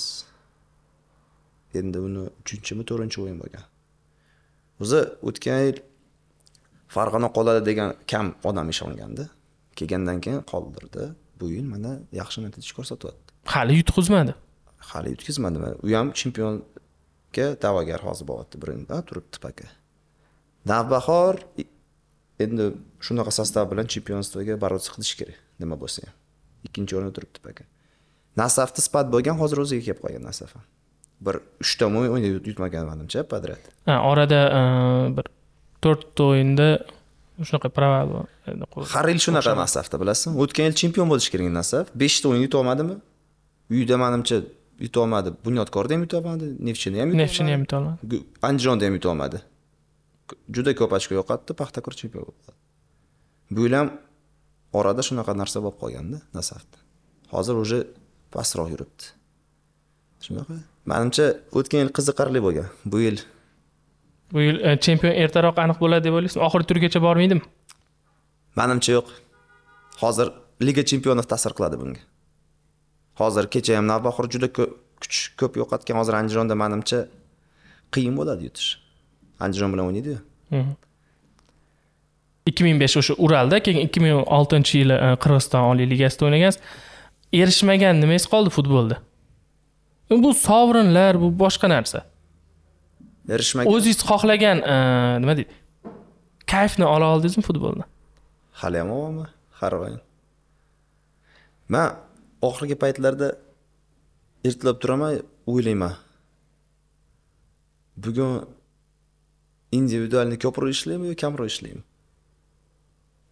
endi uni uchinchimi to'rtinchi o'yin bo'lgan o'zi o'tgan yil farg'ona qoladi degan kam odam ishongandi kelgandan keyin qoldirdi bu yil mana yaxshi natija ko'rsatyapti hali yutqizmadi hali yutqizmadi u ham chempionga da'vogar hozir bo'lyapti birinda turibdi paka navbahor endi shunaqa sostav bilan chempionstvoga бороться qilish kerak nima bo'lsa ham ikkinchi o'rinda turibdi paka nasafni spat bo'lgan hozir o'ziga kelib qolgan nasaf ham bir uchta o'yin o'ynab yutmagan manimcha подряd orada bir to'rtta o'yinda shunaqa prava har yil shunaqa nasafda bilasizmi o'tgan yil chempion bo'lishi kerak nasaf beshta o'yin yuta olmadimi uyda manimcha yuta olmadi bunyodkorda ham yuta olmadi nefchini ham nefchini ham yuta olmadi andijonda ham yuta olmadi juda ko'p ochko yo'qotdi paxtakor chempion bo'lib qoldi bu yil ham orada shunaqa narsa bo'lib qolganda nasafda hozir уже pastroq yuribdi shunaqa manimcha o'tgan yil qiziqarli bo'lgan bu yil bu yil e, chempion ertaroq aniq bo'ladi deb o'ylaysizmi oxirgi turgacha bormaydimi manimcha yo'q hozir liga chempionov ta'sir qiladi bunga hozir kecha ham navbahor juda ko'p kuch ko'p yo'qotgan hozir andijonda manimcha qiyin bo'ladi yutish andijon bilan o'ynaydiyu ikki ming besh o'sha uralda keyin ikki ming oltinchi yili e, qirg'iziston oliy ligasida o'ynagansiz erishmagan nimangiz qoldi futbolda bu sovrinlar bu boshqa narsa erishmagan o'zingiz xohlagan e, nima deydi kayfni ola oldingizmi futboldan hali ham olaman har doim man oxirgi paytlarda ertalab turaman o'ylayman bugun individualni ko'proq ishlaymi yo kamroq ishlaymi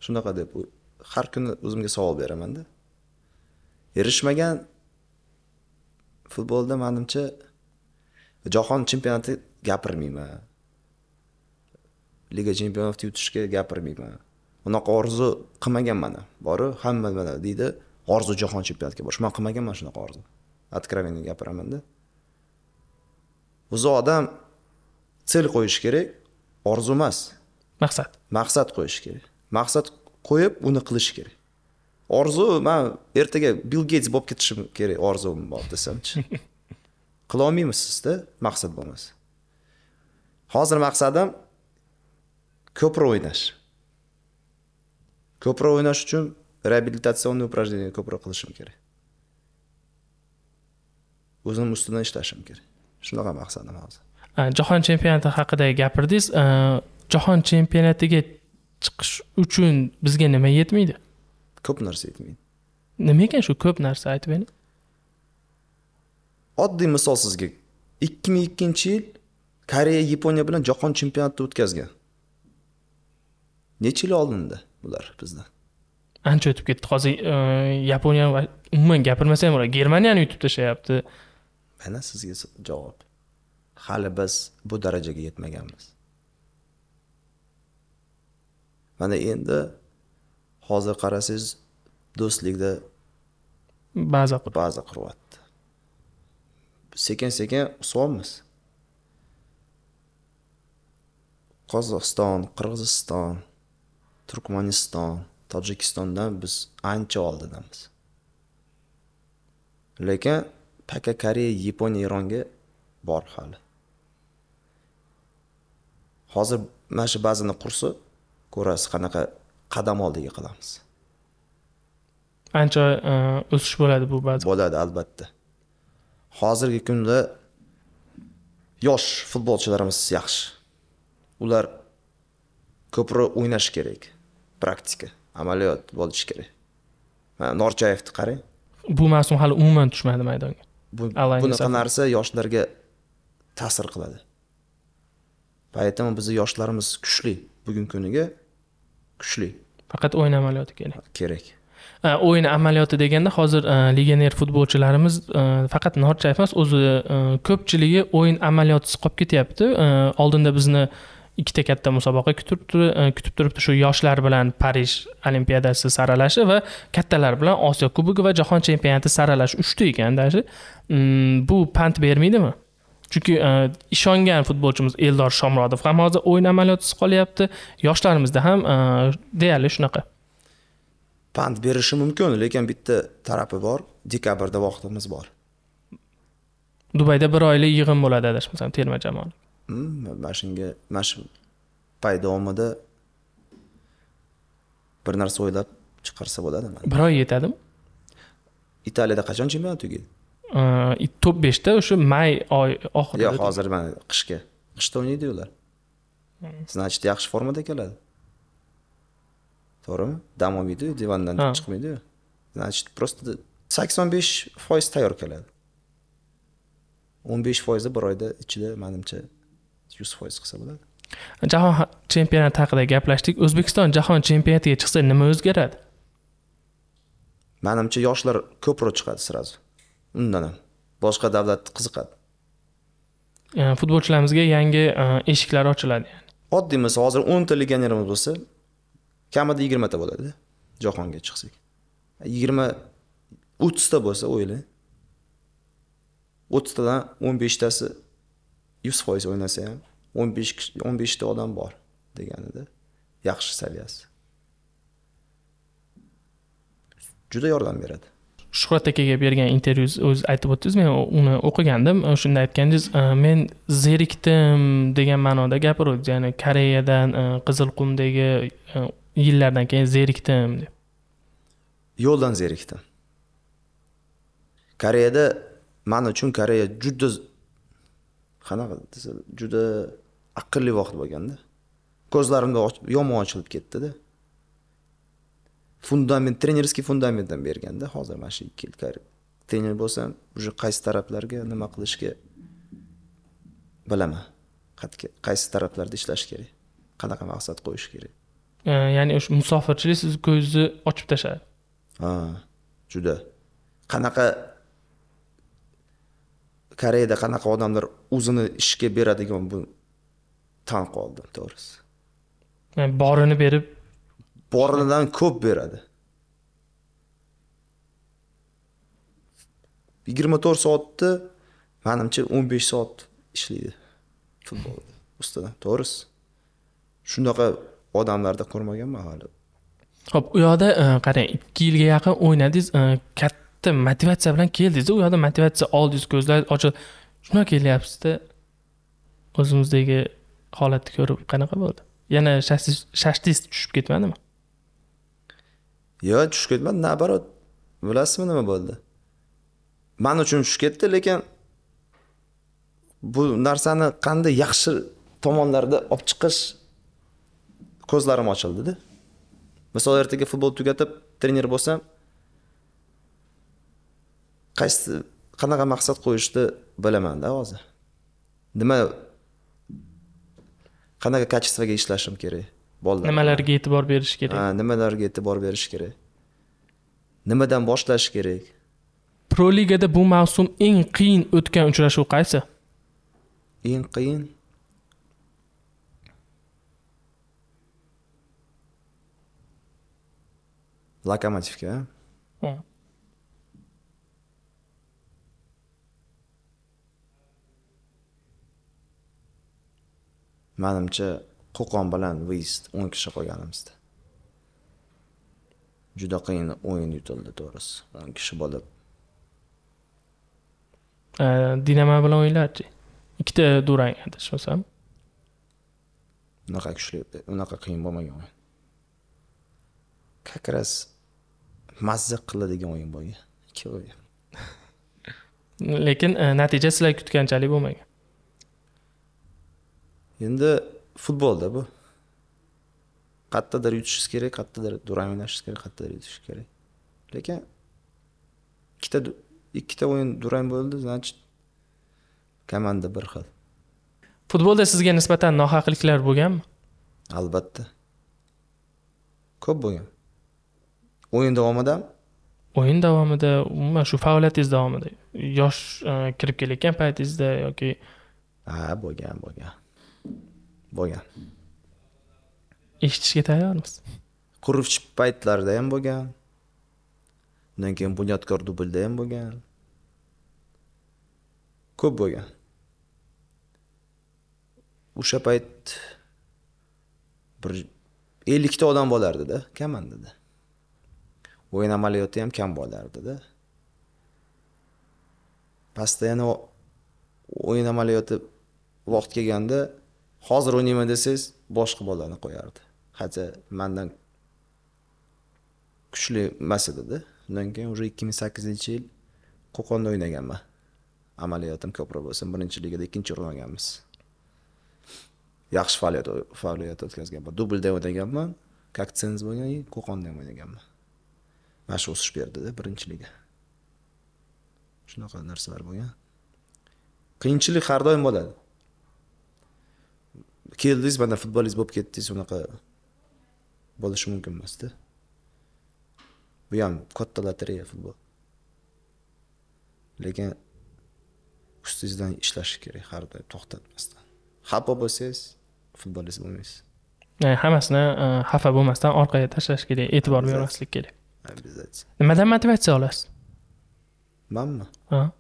shunaqa deb har kuni o'zimga savol beramanda erishmagan futbolda manimcha jahon chempionati gapirmayman liga deb o'tishga gapirmayman unaqa orzu qilmaganman boru hamma mana deydi orzu jahon chempionatiga borish man qilmaganman shunaqa orzu откровенно gapiramanda o'zi odam sel qo'yishi kerak orzu emas maqsad maqsad qo'yish kerak maqsad qo'yib uni qilish kerak orzu man ertaga bill geyts bo'lib ketishim kerak orzum bor desamchi qilolmaymiz sizda maqsad bo'lmasa Hozir maqsadim ko'proq o'ynash. Ko'proq o'ynash uchun reabilitatsionniy упражнение ko'proq qilishim kerak. O'zim ustidan ishlashim kerak. Shunaqa maqsadim hozir. Jahon chempionati haqida gapirdingiz. Jahon chempionatiga chiqish uchun bizga nima yetmaydi? Ko'p narsa yetmaydi. Nima ekan shu ko'p narsa aytib bering. Oddiy misol sizga 2002-yil koreya yaponiya bilan jahon chempionatini o'tkazgan necha yil oldinda bular bizdan ancha o'tib ketdi hozir e, yaponiya umuman gapirmasa ham bo'ladi germaniyani yutib tashlayapti mana sizga javob hali biz bu darajaga yetmaganmiz mana endi hozir qarasangiz do'stlikda baza baza quryapti sekin sekin usyapmiz qozog'iston qirg'iziston turkmaniston tojikistondan biz ancha oldidamiz lekin paka koreya yaponiya eronga bor hali hozir mana shu bazani qursa ko'rasiz qanaqa qadam oldiga qilamiz ancha e, o'sish bo'ladi bu baza bo'ladi albatta hozirgi kunda yosh futbolchilarimiz yaxshi ular ko'proq o'ynash kerak praktika amaliyot bo'lishi kerak mana norchayevni qarang bu mavsum hali umuman tushmadi maydonga bu bunaqa narsa yoshlarga ta'sir qiladi поэтому bizni yoshlarimiz kuchli bugungi kuniga kuchli faqat o'yin amaliyoti kerak kerak o'yin amaliyoti deganda hozir e, legioner futbolchilarimiz e, faqat norchayev emas o'zi e, ko'pchiligi o'yin amaliyotisiz qolib ketyapti oldinda bizni ikkita katta musobaqa kutib e, kutib turibdi shu yoshlar bilan parij olimpiadasi saralashi va kattalar bilan osiyo kubogi va jahon chempionati saralashi uchta ekan даже mm, bu pand bermaydimi chunki e, ishongan futbolchimiz eldor shomurodov ham hozir o'yin amaliyotisiz qolyapti yoshlarimizda ham e, deyarli shunaqa pand berishi mumkin lekin bitta tarafi bor dekabrda vaqtimiz bor dubayda bir oylik yig'in bo'ladi adashmasam terma jamoani mana shunga mana shu payt davomida bir narsa o'ylab chiqarsa bo'ladimi bir oy yetadimi italiyada qachon chempionat tugaydi top beshda o'sha may oy oxirida yo'q hozir mana qishga qishda o'ynaydi ular значит yaxshi formada keladi to'g'rimi dam olmaydiyu divandan chiqmaydiyu значит просто sakson besh foiz tayyor keladi o'n besh foizi bir oyda ichida manimcha yuz foiz qilsa bo'ladi jahon chempionati haqida gaplashdik o'zbekiston jahon chempionatiga chiqsa nima o'zgaradi manimcha yoshlar ko'proq chiqadi сразу undan ham boshqa davlat qiziqadi e, futbolchilarimizga yangi e, eshiklar ochiladi oddiy misol hozir o'nta legionerimiz bo'lsa kamida yigirmata bo'ladida jahonga chiqsak yigirma o'ttizta bo'lsa o'yla o'ttiztadan o'n beshtasi yuz foiz o'ynasa ham o'n besh kishi o'n beshta odam bor deganida yaxshi saviyasi juda yordam beradi shuhrat akaga bergan intervyungiz o'zi aytib o'tdingiz men uni o'qigandim shunda aytganingiz men zerikdim degan ma'noda gapiruvdingiz ya'ni koreyadan qizilqumdagi yillardan keyin zerikdim deb yo'ldan zerikdim koreyada man uchun koreya juda qanaqa desa juda aqlli vaqt bo'lganda ko'zlarimda yomon ochilib ketdida fundament trenerskiy fundamentdan berganda hozir mana shu ikki yil trener bo'lsam уже qaysi taraflarga nima qilishga bilaman qaysi taraflarda ishlash kerak qanaqa maqsad qo'yish kerak ya'ni o'sha musofirchilik sizni ko'zingizni ochib tashladi ha juda qanaqa koreyada qanaqa odamlar o'zini ishga beradigan bu tan qoldim to'g'risi borini berib borinidan ko'p beradi yigirma to'rt soatda manimcha o'n besh soat ishlaydi futbol ustidan to'g'risi shunaqa odamlarda ko'rmaganman hali ho'p u yoqda e, qarang ikki yilga yaqin o'ynadingiz e, katta katta motivatsiya bilan keldingiz u yoqda motivatsiya oldingiz ko'zlar ochiq shunaqa kelyapsizda o'zimizdagi holatni ko'rib qanaqa bo'ldi yana shashtis tushib ketmadimi yo'q tushib ketmadi наоборот bilasizmi nima bo'ldi man uchun tushib ketdi lekin bu narsani qanday yaxshi tomonlarda olib chiqish ko'zlarim ochildida misol ertaga futbol tugatib trener bo'lsam qaysi qanaqa maqsad qo'yishni bilamanda hozir nima qanaqa качествоga ishlashim kerak bolalar nimalarga e'tibor berish kerak ha nimalarga e'tibor berish kerak nimadan boshlash kerak pro ligada bu mavsum eng qiyin o'tgan uchrashuv qaysi eng qiyin lokomotivga manimcha qo'qon bilan vist o'n kishi qolganimizda juda qiyin o'yin yutildi to'g'risi o'n kishi bo'lib dinamo bilan o'yinlarchi ikkita durang adashmasam unaqa kuchli unaqa qiyin bo'lmagan o'yin как раз mazza qiladigan o'yin bo'lgan ikki o'yin lekin e, natija sizlar kutganchalik bo'lmagan endi futbolda bu qayerdadir yutishingiz kerak qayerdadir durang o'ynashingiz kerak qayerdadir yutishingiz kerak lekin ikkita ikkita o'yin durang bo'ldi значит komanda bir xil futbolda sizga nisbatan nohaqliklar bo'lganmi albatta ko'p bo'lgan o'yin davomida o'yin davomida umuman shu faoliyatingiz davomida yosh e, kirib kelayotgan paytingizda yoki ha bo'lgan bo'lgan bo'lgan eshitishga tayyormiz qurilish paytlarida ham bo'lgan undan keyin bunyodkor dublda ham bo'lgan ko'p bo'lgan o'sha payt bir ellikta odam bo'lardida komandada o'yin amaliyoti ham kam bo'lardida pastda yana o'yin amaliyoti vaqt kelganda hozir o'ynayman desangiz boshqa bolani qo'yardi хотя mandan kuchli emas edida undan keyin уже ikki ming sakkizinchi yil qo'qonda o'ynaganman amaliyotim ko'proq bo'lsin birinchi ligada ikkinchi o'rin olganmiz yaxshi faoliyat faoliyat o'tkazganman dublda o'ynaganman как ценз bo'lgan qo'qonda ham o'ynaganman mana shu o'sish berdida birinchi liga shunaqa narsalar bo'lgan qiyinchilik har doim bo'ladi keldingiz mana futbolist bo'lib ketdingiz unaqa bo'lishi mumkin emasda bu ham katta lotereya futbol lekin ustingizdan ishlash kerak har doim to'xtatmasdan xafa bo'lsangiz futbolist bo'lmaysiz e, hammasini e, xafa bo'lmasdan orqaga tashlash kerak e'tibor bermaslik kerak обязательно nimadan motivatsiya olasiz manmi ha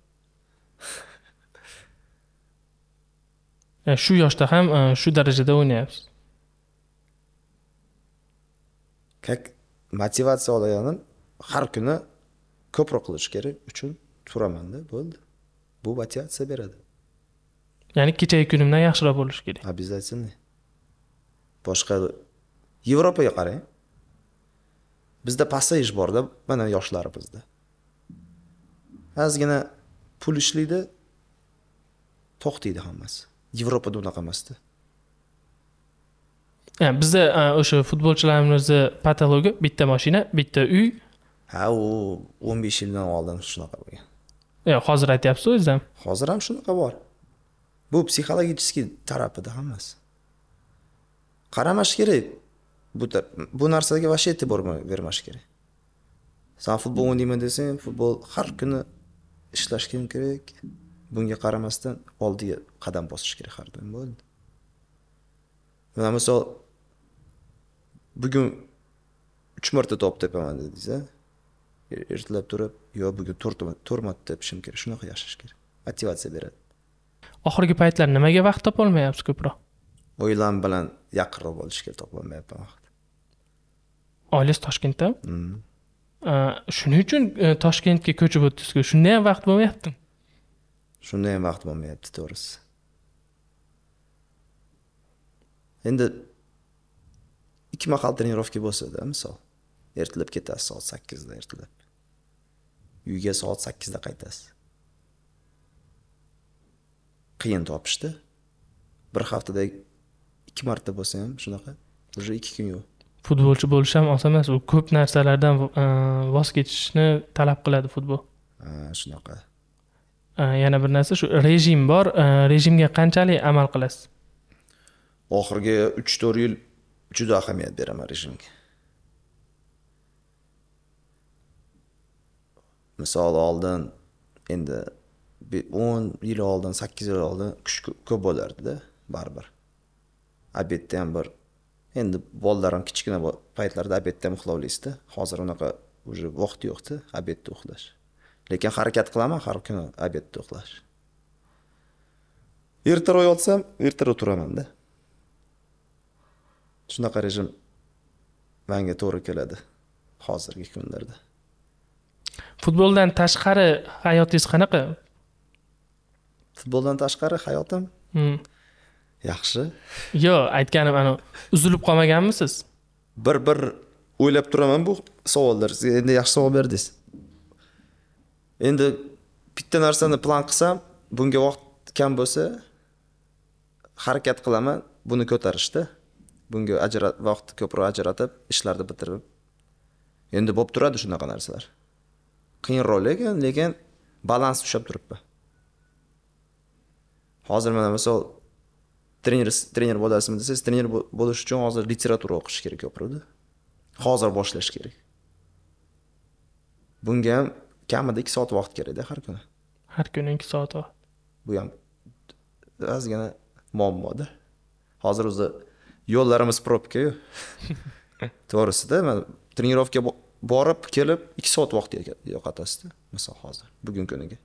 E, shu yoshda ham e, shu darajada o'ynayapsiz как motivatsiya olganim har kuni ko'proq qilish kerak uchun turamanda bo'ldi bu motivatsiya beradi ya'ni kechagi kunimdan yaxshiroq bo'lishi kerak обязательно boshqa yevropaga qarang bizda pasayish borda mana yoshlarimizda ozgina pul ishlaydi to'xtaydi hammasi yevropada unaqa emasda bizda o'sha futbolchilarni o'zi patalogi bitta mashina bitta uy ha u o'n besh yildan oldin shunaqa bo'lgan yo'q hozir aytyapsiz o'zi ham hozir ham shunaqa bor bu psixologический tarafida hammasi qaramash kerak bu bu narsaga вообще e'tibor bermash kerak san futbol o'ynayman desang futbol har kuni ishlashing kerak bunga qaramasdan oldiga qadam bosish kerak har doim bo'ldi mana misol bugun uch marta top tepaman dedingiz a ertalab turib yo bugun to'rt marta tepishim kerak shunaqa yashash kerak motivatsiya beradi oxirgi paytlar nimaga vaqt topolmayapsiz ko'proq oilam bilan yaqinroq bo'lishga topolmayapman vaqt oilangiz toshkentda mm. shuning uchun e, toshkentga ko'chib o'tdingizku shunda ham vaqt bo'lmayaptimi ham vaqt bo'lmayapti to'g'risi endi ikki mahal trenirovka bo'lsada misol ertalab ketasiz soat sakkizda ertalab uyga soat sakkizda qaytasiz qiyin topishdi bir haftada ikki marta bo'lsa ham shunaqa уже ikki kun yo'q futbolchi bo'lish ham oson emas u ko'p narsalardan voz kechishni talab qiladi futbol shunaqa Э, yana bir narsa shu rejim bor э, rejimga qanchalik amal qilasiz oxirgi uch to'rt yil juda ahamiyat beraman rejimga misol oldin endi o'n yil oldin sakkiz yil oldin kuch ko'p bo'lardida baribir obedda ham bir endi bolalarim kichkina paytlarida obedda ham olasizda hozir unaqa уже vaqt yo'qda obedda uxlash lekin harakat qilaman har kuni обедda uxlash ertaroq yotsam ertaroq turamanda shunaqa rejim manga to'g'ri keladi hozirgi kunlarda futboldan tashqari hayotingiz qanaqa futboldan tashqari hayotim hmm. yaxshi yo'q aytganim anavi uzilib qolmaganmisiz bir bir o'ylab turaman bu savollar endi yaxshi savol berdingiz endi bitta narsani plan qilsam bunga vaqt kam bo'lsa harakat qilaman buni ko'tarishda bunga ajrat vaqt ko'proq ajratib ishlarni bitirib endi bo'lib turadi shunaqa narsalar qiyinroq lekin lekin balans ushlab turibman hozir mana misol trener trener bo'lasizmi desangiz trener bo'lish uchun hozir literatura o'qish kerak ko'proqda hozir boshlash kerak bunga ham kamida ikki soat vaqt kerakda har kuni har kuni ikki soat vaqt bu ham ozgina muammoda hozir o'zi yo'llarimiz probkayu to'g'risida man trenirovka borib kelib ikki soat vaqt yo'qotasizda misol hozir bugungi kuniga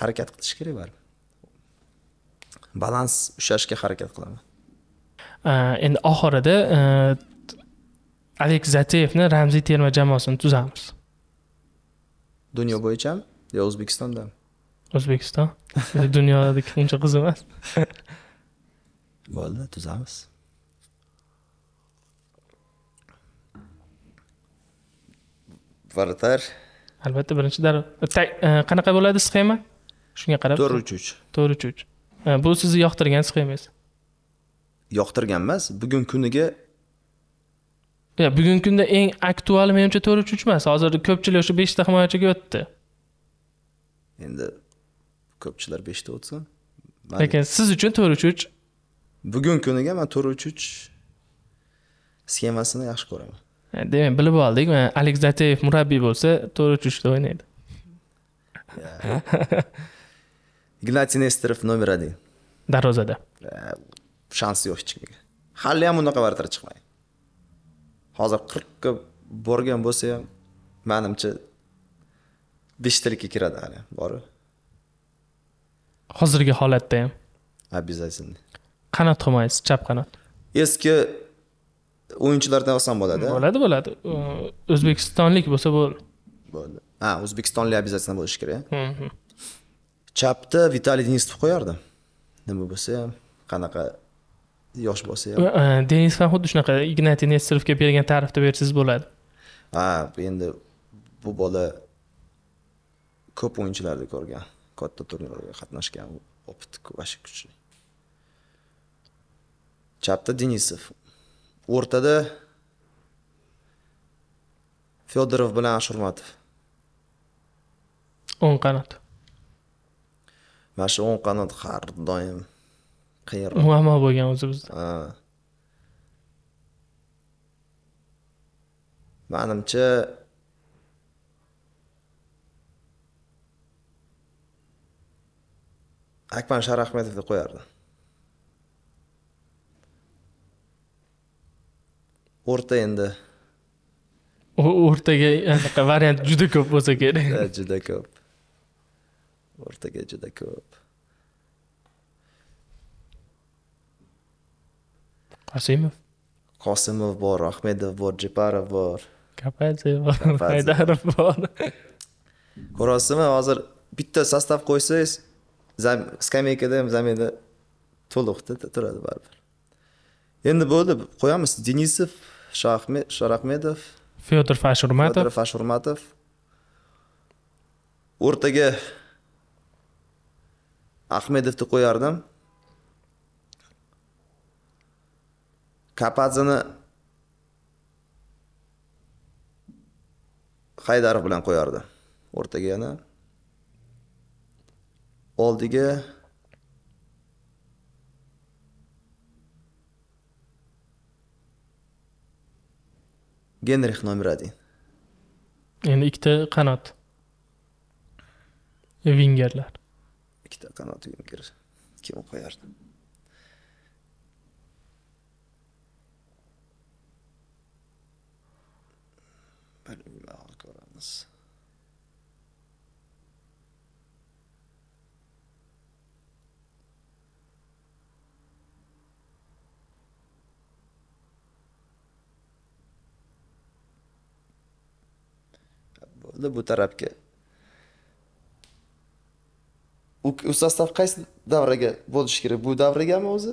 harakat qilish kerak baribir balans ushlashga harakat qilaman endi oxirida e, alex zateyevni ramziy terma jamoasini tuzamiz dunyo bo'yichami yo o'zbekistondami o'zbekiston dunyodagi uncha qiziq emas bo'ldi tuzamiz vratar albatta birinchi dar e, qanaqa bo'ladi sxema shunga qarab to'rt uch uch to'rt uch uch e, bu sizni yoqtirgan sxemangiz yoqtirgan emas bugun kuniga bugungi kunda eng aktual menimcha to'rt uch uch emas hozir ko'pchilik o'sha beshta himoyachiga o'tdi endi ko'pchilar beshta o'tsa lekin siz uchun to'rt uch uch bugungi kuniga man to'rt uch uch sxemasini yaxshi ko'raman demak bilib oldik man alex zateyev murabbiy bo'lsa to'rt uch uchda o'ynaydi ignatiy nesterov nomer один darvozada shansi yo'q hech kimga hali ham unaqa vartar chiqmaydi hozir qirqqa borgan bo'lsa ham manimcha beshtalikka kiradi hali bori hozirgi holatda ham обязательно qanot himoyasi chap qanot eski o'yinchilardan olsam bo'ladi bo'ladi bo'ladi o'zbekistonlik bo'lsa bo'ldi bo'ldi ha o'zbekistonlik обязательно bo'lishi kerak chapda vitaliy denisov qo'yardim nima bo'lsa ham qanaqa yosh bo'lsa ham denis ham xuddi shunaqa ignatiy nesterovga bergan ta'rifda bersangiz bo'ladi ha endi bu bola ko'p o'yinchilarni ko'rgan katta turnirlarga qatnashgan opit вообще kuchli chapda denisov o'rtada fyodorov bilan ashurmatov o'ng qanot mana shu o'ng qanot har doim qiyinroq muammo bo'lgan o'zi bizda manimcha akman sharahmedovni qo'yardim qo'yardi o'rta endi o'rtaga anaqa variant juda ko'p bo'lsa kerak juda ko'p o'rtaga juda ko'p qosimov qosimov bor ahmedov bor jeparov bor bor haydarov bor ko'ryapsizmi hozir bitta sostav qo'ysangiz skameykada ham zamenda to'liqda turadi baribir endi bo'ldi qo'yamiz denisov shorahmedov fyodor fashurmatov fyodor fashurmatov o'rtaga ahmedovni qo'yardim kapazini haydarov bilan qo'yardi o'rtaga yana oldiga genrix один endi ikkita qanot vingerlar ikkita qanot vinger kim qo'yardi sins. bo'ldi bu tarafga u sostav qaysi davraga bo'lishi kerak bu davragami o'zi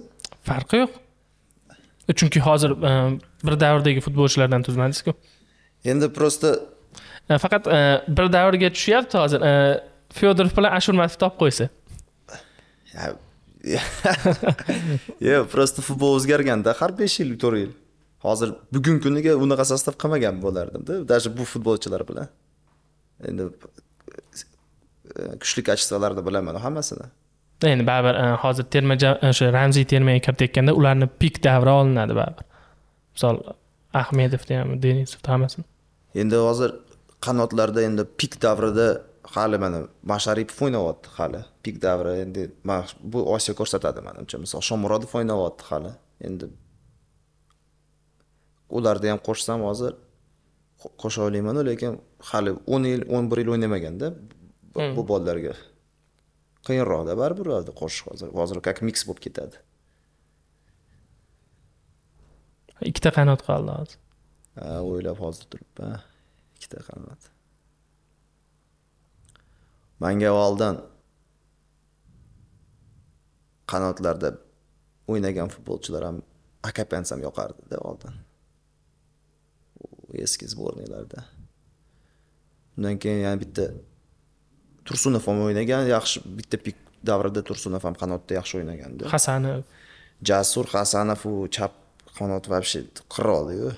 farqi yo'q chunki hozir e, bir davrdagi futbolchilardan tuzmadingizku ku endi просто faqat bir davrga tushyapti hozir fyodorov bilan ashurmatov topib qo'ysa yo'q просто futbol o'zgarganda har besh yil to'rt yil hozir bugungi kuniga unaqa sostav qilmagan bo'lardimda даже bu futbolchilar bilan endi kuchli качестволарni bilaman hammasini endi baribir hozir terma o'sha ramziy termaga kiritayotganda ularni pik davri olinadi baribir misol ahmedovni ham denisovni hammasini endi hozir qanotlarda endi pik davrida hali mana masharipov o'ynayapti hali pik davri endi bu osiyo ko'rsatadi manimcha misol shomurodov o'ynayapti hali endi ularni ham qo'shsam hozir qo'sha olmayman lekin hali o'n yil o'n bir yil o'ynamaganda bu hmm. bolalarga qiyinroqda baribir ularni qo'shish hozir hozir как mix bo'lib ketadi ikkita qanot qoldi hozir o'ylab hozir turibman ikkita qavat manga avvaldan qanotlarda o'ynagan futbolchilar ham akapens ham yoqardida oldin eski сборныйlarda undan keyin yana bitta tursunov ham o'ynagan yaxshi bitta pik davrida tursunov ham qanotda yaxshi o'ynaganda hasanov jasur hasanov u chap qanot вообще qiroliyu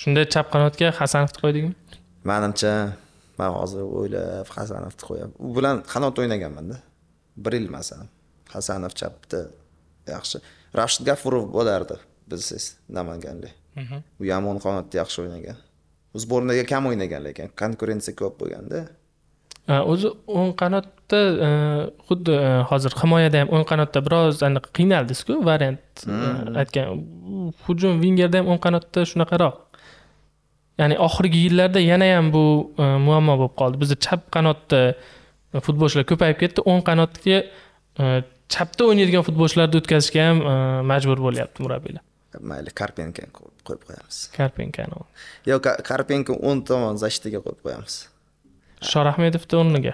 shunda chap qanotga hasanovni qo'ydingmi manimcha man hozir o'ylab hasanovni qo'yaman u bilan qanot o'ynaganmanda bir yil masalan hasanov chapda yaxshi rashid gafurov bo'lardi bilsangiz namanganlik mhm. u yomon qanotda yaxshi o'ynagan u сборныйga kam o'ynagan lekin konkurensiya ko'p bo'lganda o'zi o'ng qanotda e, xuddi e, hozir himoyada ham o'ng qanotda biroz anaqa qiynaldizku variant e, hmm. aytgan hujum vingerda ham o'ng qanotda shunaqaroq ya'ni oxirgi yillarda yana ham bu e, muammo bo'lib qoldi bizda chap qanotda e, futbolchilar ko'payib ketdi o'ng qanotga e, chapda o'ynaydigan futbolchilarni o'tkazishga ham majbur bo'lyapti murabbiylar mayli karpenkani qo'yib qo'yamiz karpenkani yo'q karpenko o'ng tomon защitaga qo'yib qo'yamiz shorahmedovni o'rniga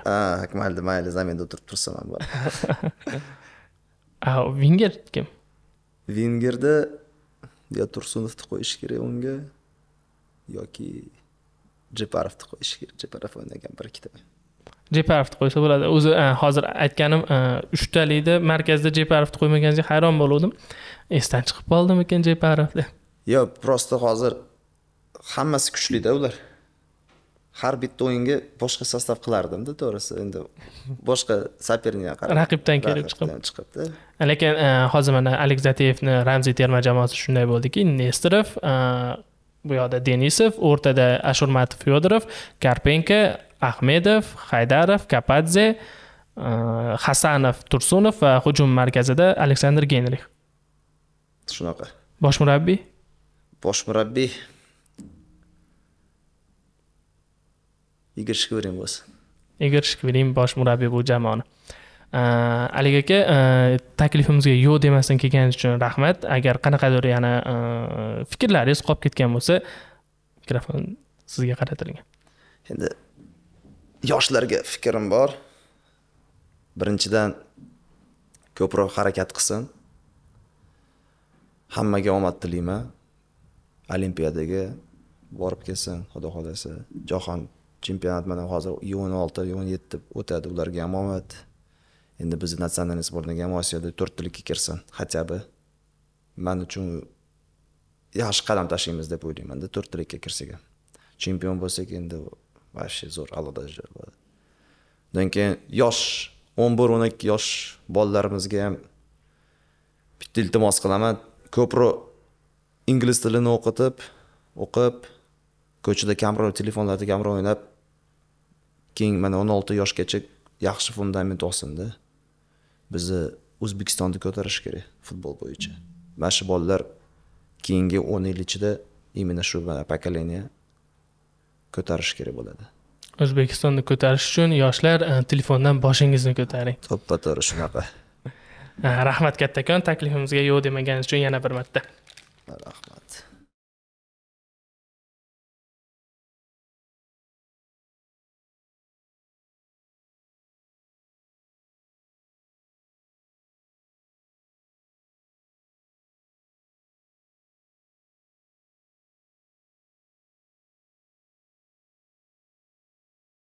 mayli mayli zaminda o'tirib tursin ham a vinger kim vingerda yo tursunovni qo'yish kerak unga yoki jeparovni qo'yish kerak jeparov o'ynagan bir kitob jeparovni qo'ysa bo'ladi o'zi e, hozir aytganim e, uchtalikda markazda jeparovni qo'ymaganingizga hayron bo'luvdim esdan chiqib qoldimikan jeparov deb yo'q просто hozir hammasi kuchlida ular har bitta o'yinga boshqa sostav qilardimda to'g'risi endi boshqa saperniga qarab raqibdan kelib chiqib chiqibdi lekin e, hozir mana alek zateyevni ramziy terma jamoasi shunday bo'ldiki nesterov bu yoqda denisov o'rtada ashurmatov fyodorov karpenko ahmedov haydarov kapadze e, hasanov tursunov va hujum markazida aleksandr genrix shunaqa bosh murabbiy bosh murabbiy igor shkvirin bo'lsin igor shkvirin bosh murabbiy bu jamoani alik э, aka э, taklifimizga yo'q demasdan kelganingiz uchun rahmat agar qanaqadir yana э, fikrlaringiz qolib ketgan bo'lsa mikrofon sizga qaratilgan endi yoshlarga fikrim bor birinchidan ko'proq harakat qilsin hammaga omad tilayman olimpiadaga borib kelsin xudo xohlasa jahon chempionati mana hozir o'n olti o'n yetti o'tadi ularga ham omad endi bizni natsionalniy сборнаga ham osiyoda to'rttalikka kirsin хотя бы man uchun yaxshi qadam tashlaymiz deb o'ylaymanda to'rttalikka kirsak ham chempion bo'lsak endi вообще zo'r alohida bo'ladi undan keyin yosh o'n bir o'n ikki yosh bolalarimizga ham bitta iltimos qilaman ko'proq ingliz tilini o'qitib o'qib ko'chada kamroq telefonlarda kamroq o'ynab keyin mana o'n olti yoshgacha yaxshi fundament olsinda bizni o'zbekistonni ko'tarish kerak futbol bo'yicha mana shu bolalar keyingi o'n yil ichida именно shu поколение ko'tarish kerak bo'ladi o'zbekistonni ko'tarish uchun yoshlar e, telefondan boshingizni ko'taring to'ppa to'g'ri shunaqa e, rahmat kattakon taklifimizga yo'q demaganingiz uchun yana bir marta rahmat